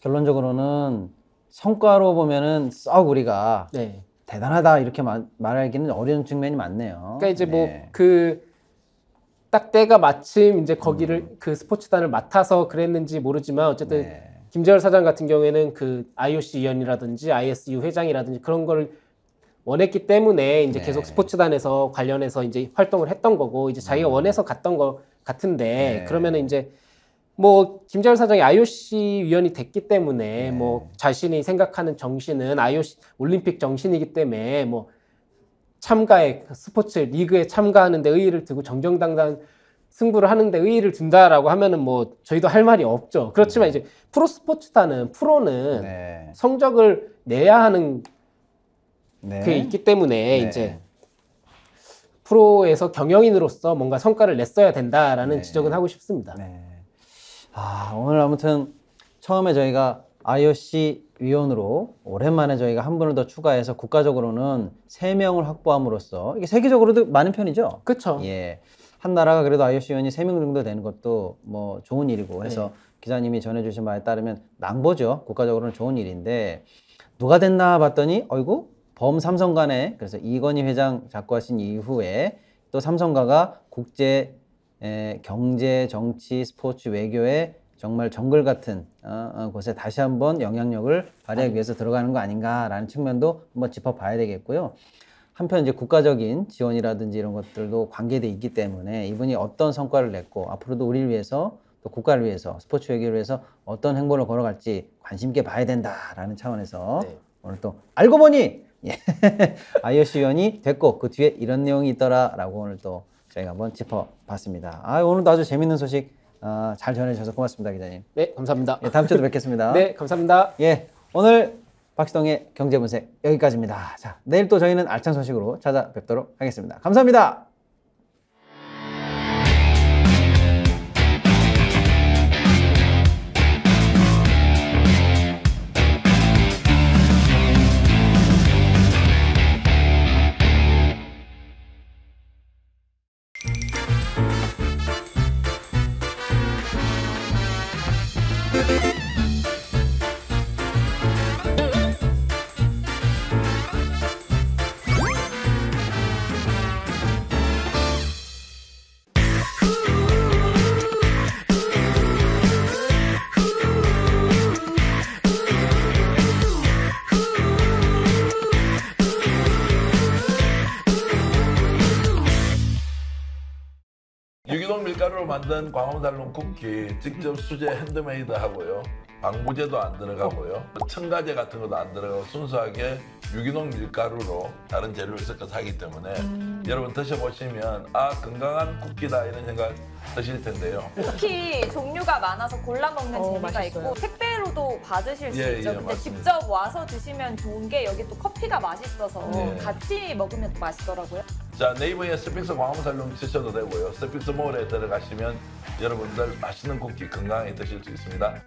결론적으로는 성과로 보면은 썩 우리가 네. 대단하다 이렇게 마, 말하기는 어려운 측면이 많네요. 그러니까 이제 뭐 네. 뭐그 딱 때가 마침 이제 거기를 음. 그 스포츠단을 맡아서 그랬는지 모르지만 어쨌든 네. 김재열 사장 같은 경우에는 그 IOC 위원이라든지 ISU 회장이라든지 그런 걸 원했기 때문에 이제 네. 계속 스포츠단에서 관련해서 이제 활동을 했던 거고 이제 자기가 음. 원해서 갔던 거 같은데 네. 그러면은 이제 뭐 김재열 사장이 IOC 위원이 됐기 때문에 네. 뭐 자신이 생각하는 정신은 IOC 올림픽 정신이기 때문에 뭐 참가에 스포츠 리그에 참가하는데 의의를 두고 정정당당 승부를 하는데 의의를 둔다라고 하면은 뭐 저희도 할 말이 없죠. 그렇지만 음. 이제 프로 스포츠단은 프로는 네. 성적을 내야 하는 네. 그게 있기 때문에 네. 이제 프로에서 경영인으로서 뭔가 성과를 냈어야 된다라는 네. 지적은 하고 싶습니다. 네. 아, 오늘 아무튼 처음에 저희가 IOC 위원으로 오랜만에 저희가 한 분을 더 추가해서 국가적으로는 세명을 확보함으로써 이게 세계적으로도 많은 편이죠. 그렇죠. 예. 한 나라가 그래도 IOC 위원이 세 명 정도 되는 것도 뭐 좋은 일이고 해서 네. 기자님이 전해주신 말에 따르면 낭보죠. 국가적으로는 좋은 일인데 누가 됐나 봤더니 어이구 범 삼성 간에 그래서 이건희 회장 작고하신 이후에 또 삼성가가 국제 에, 경제, 정치, 스포츠, 외교에 정말 정글 같은 어, 어, 곳에 다시 한번 영향력을 발휘하기 위해서 들어가는 거 아닌가라는 측면도 한번 짚어봐야 되겠고요. 한편 이제 국가적인 지원이라든지 이런 것들도 관계돼 있기 때문에 이분이 어떤 성과를 냈고 앞으로도 우리를 위해서 또 국가를 위해서 스포츠 외교를 위해서 어떤 행보를 걸어갈지 관심 있게 봐야 된다라는 차원에서 네. 오늘 또 알고 보니 예. iOS <laughs> 위원이 됐고 그 뒤에 이런 내용이 있더라라고 오늘 또 저희가 한번 짚어봤습니다. 아, 오늘도 아주 재밌는 소식 어, 잘 전해주셔서 고맙습니다, 기자님. 네, 감사합니다. 예, 다음 주에도 뵙겠습니다. <laughs> 네, 감사합니다. 예, 오늘 박시동의 경제분석 여기까지입니다. 자, 내일 또 저희는 알찬 소식으로 찾아뵙도록 하겠습니다. 감사합니다. 만든 광화문달롱 쿠키 직접 수제 핸드메이드 하고요. 방부제도 안 들어가고요. 첨가제 같은 것도 안 들어가고 순수하게 유기농 밀가루로 다른 재료를 섞어서 하기 때문에 음. 여러분 드셔보시면 아 건강한 쿠키다 이런 생각 드실 텐데요. 쿠키 종류가 많아서 골라 먹는 어, 재미가 있고 택배로도 받으실 수 예, 있죠. 예, 근데 맞습니다. 직접 와서 드시면 좋은 게 여기 또 커피가 맛있어서 예. 같이 먹으면 맛있더라고요. 자 네이버에 스피스 광화문살롱 치셔도 되고요. 스픽스 몰에 들어가시면 여러분들 맛있는 쿠기 건강하게 드실 수 있습니다.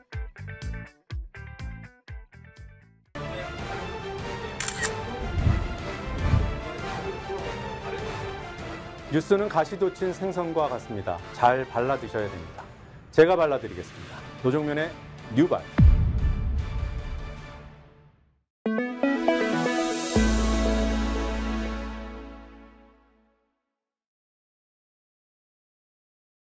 뉴스는 가시도친 생선과 같습니다. 잘 발라 드셔야 됩니다. 제가 발라 드리겠습니다. 노종면의 뉴발.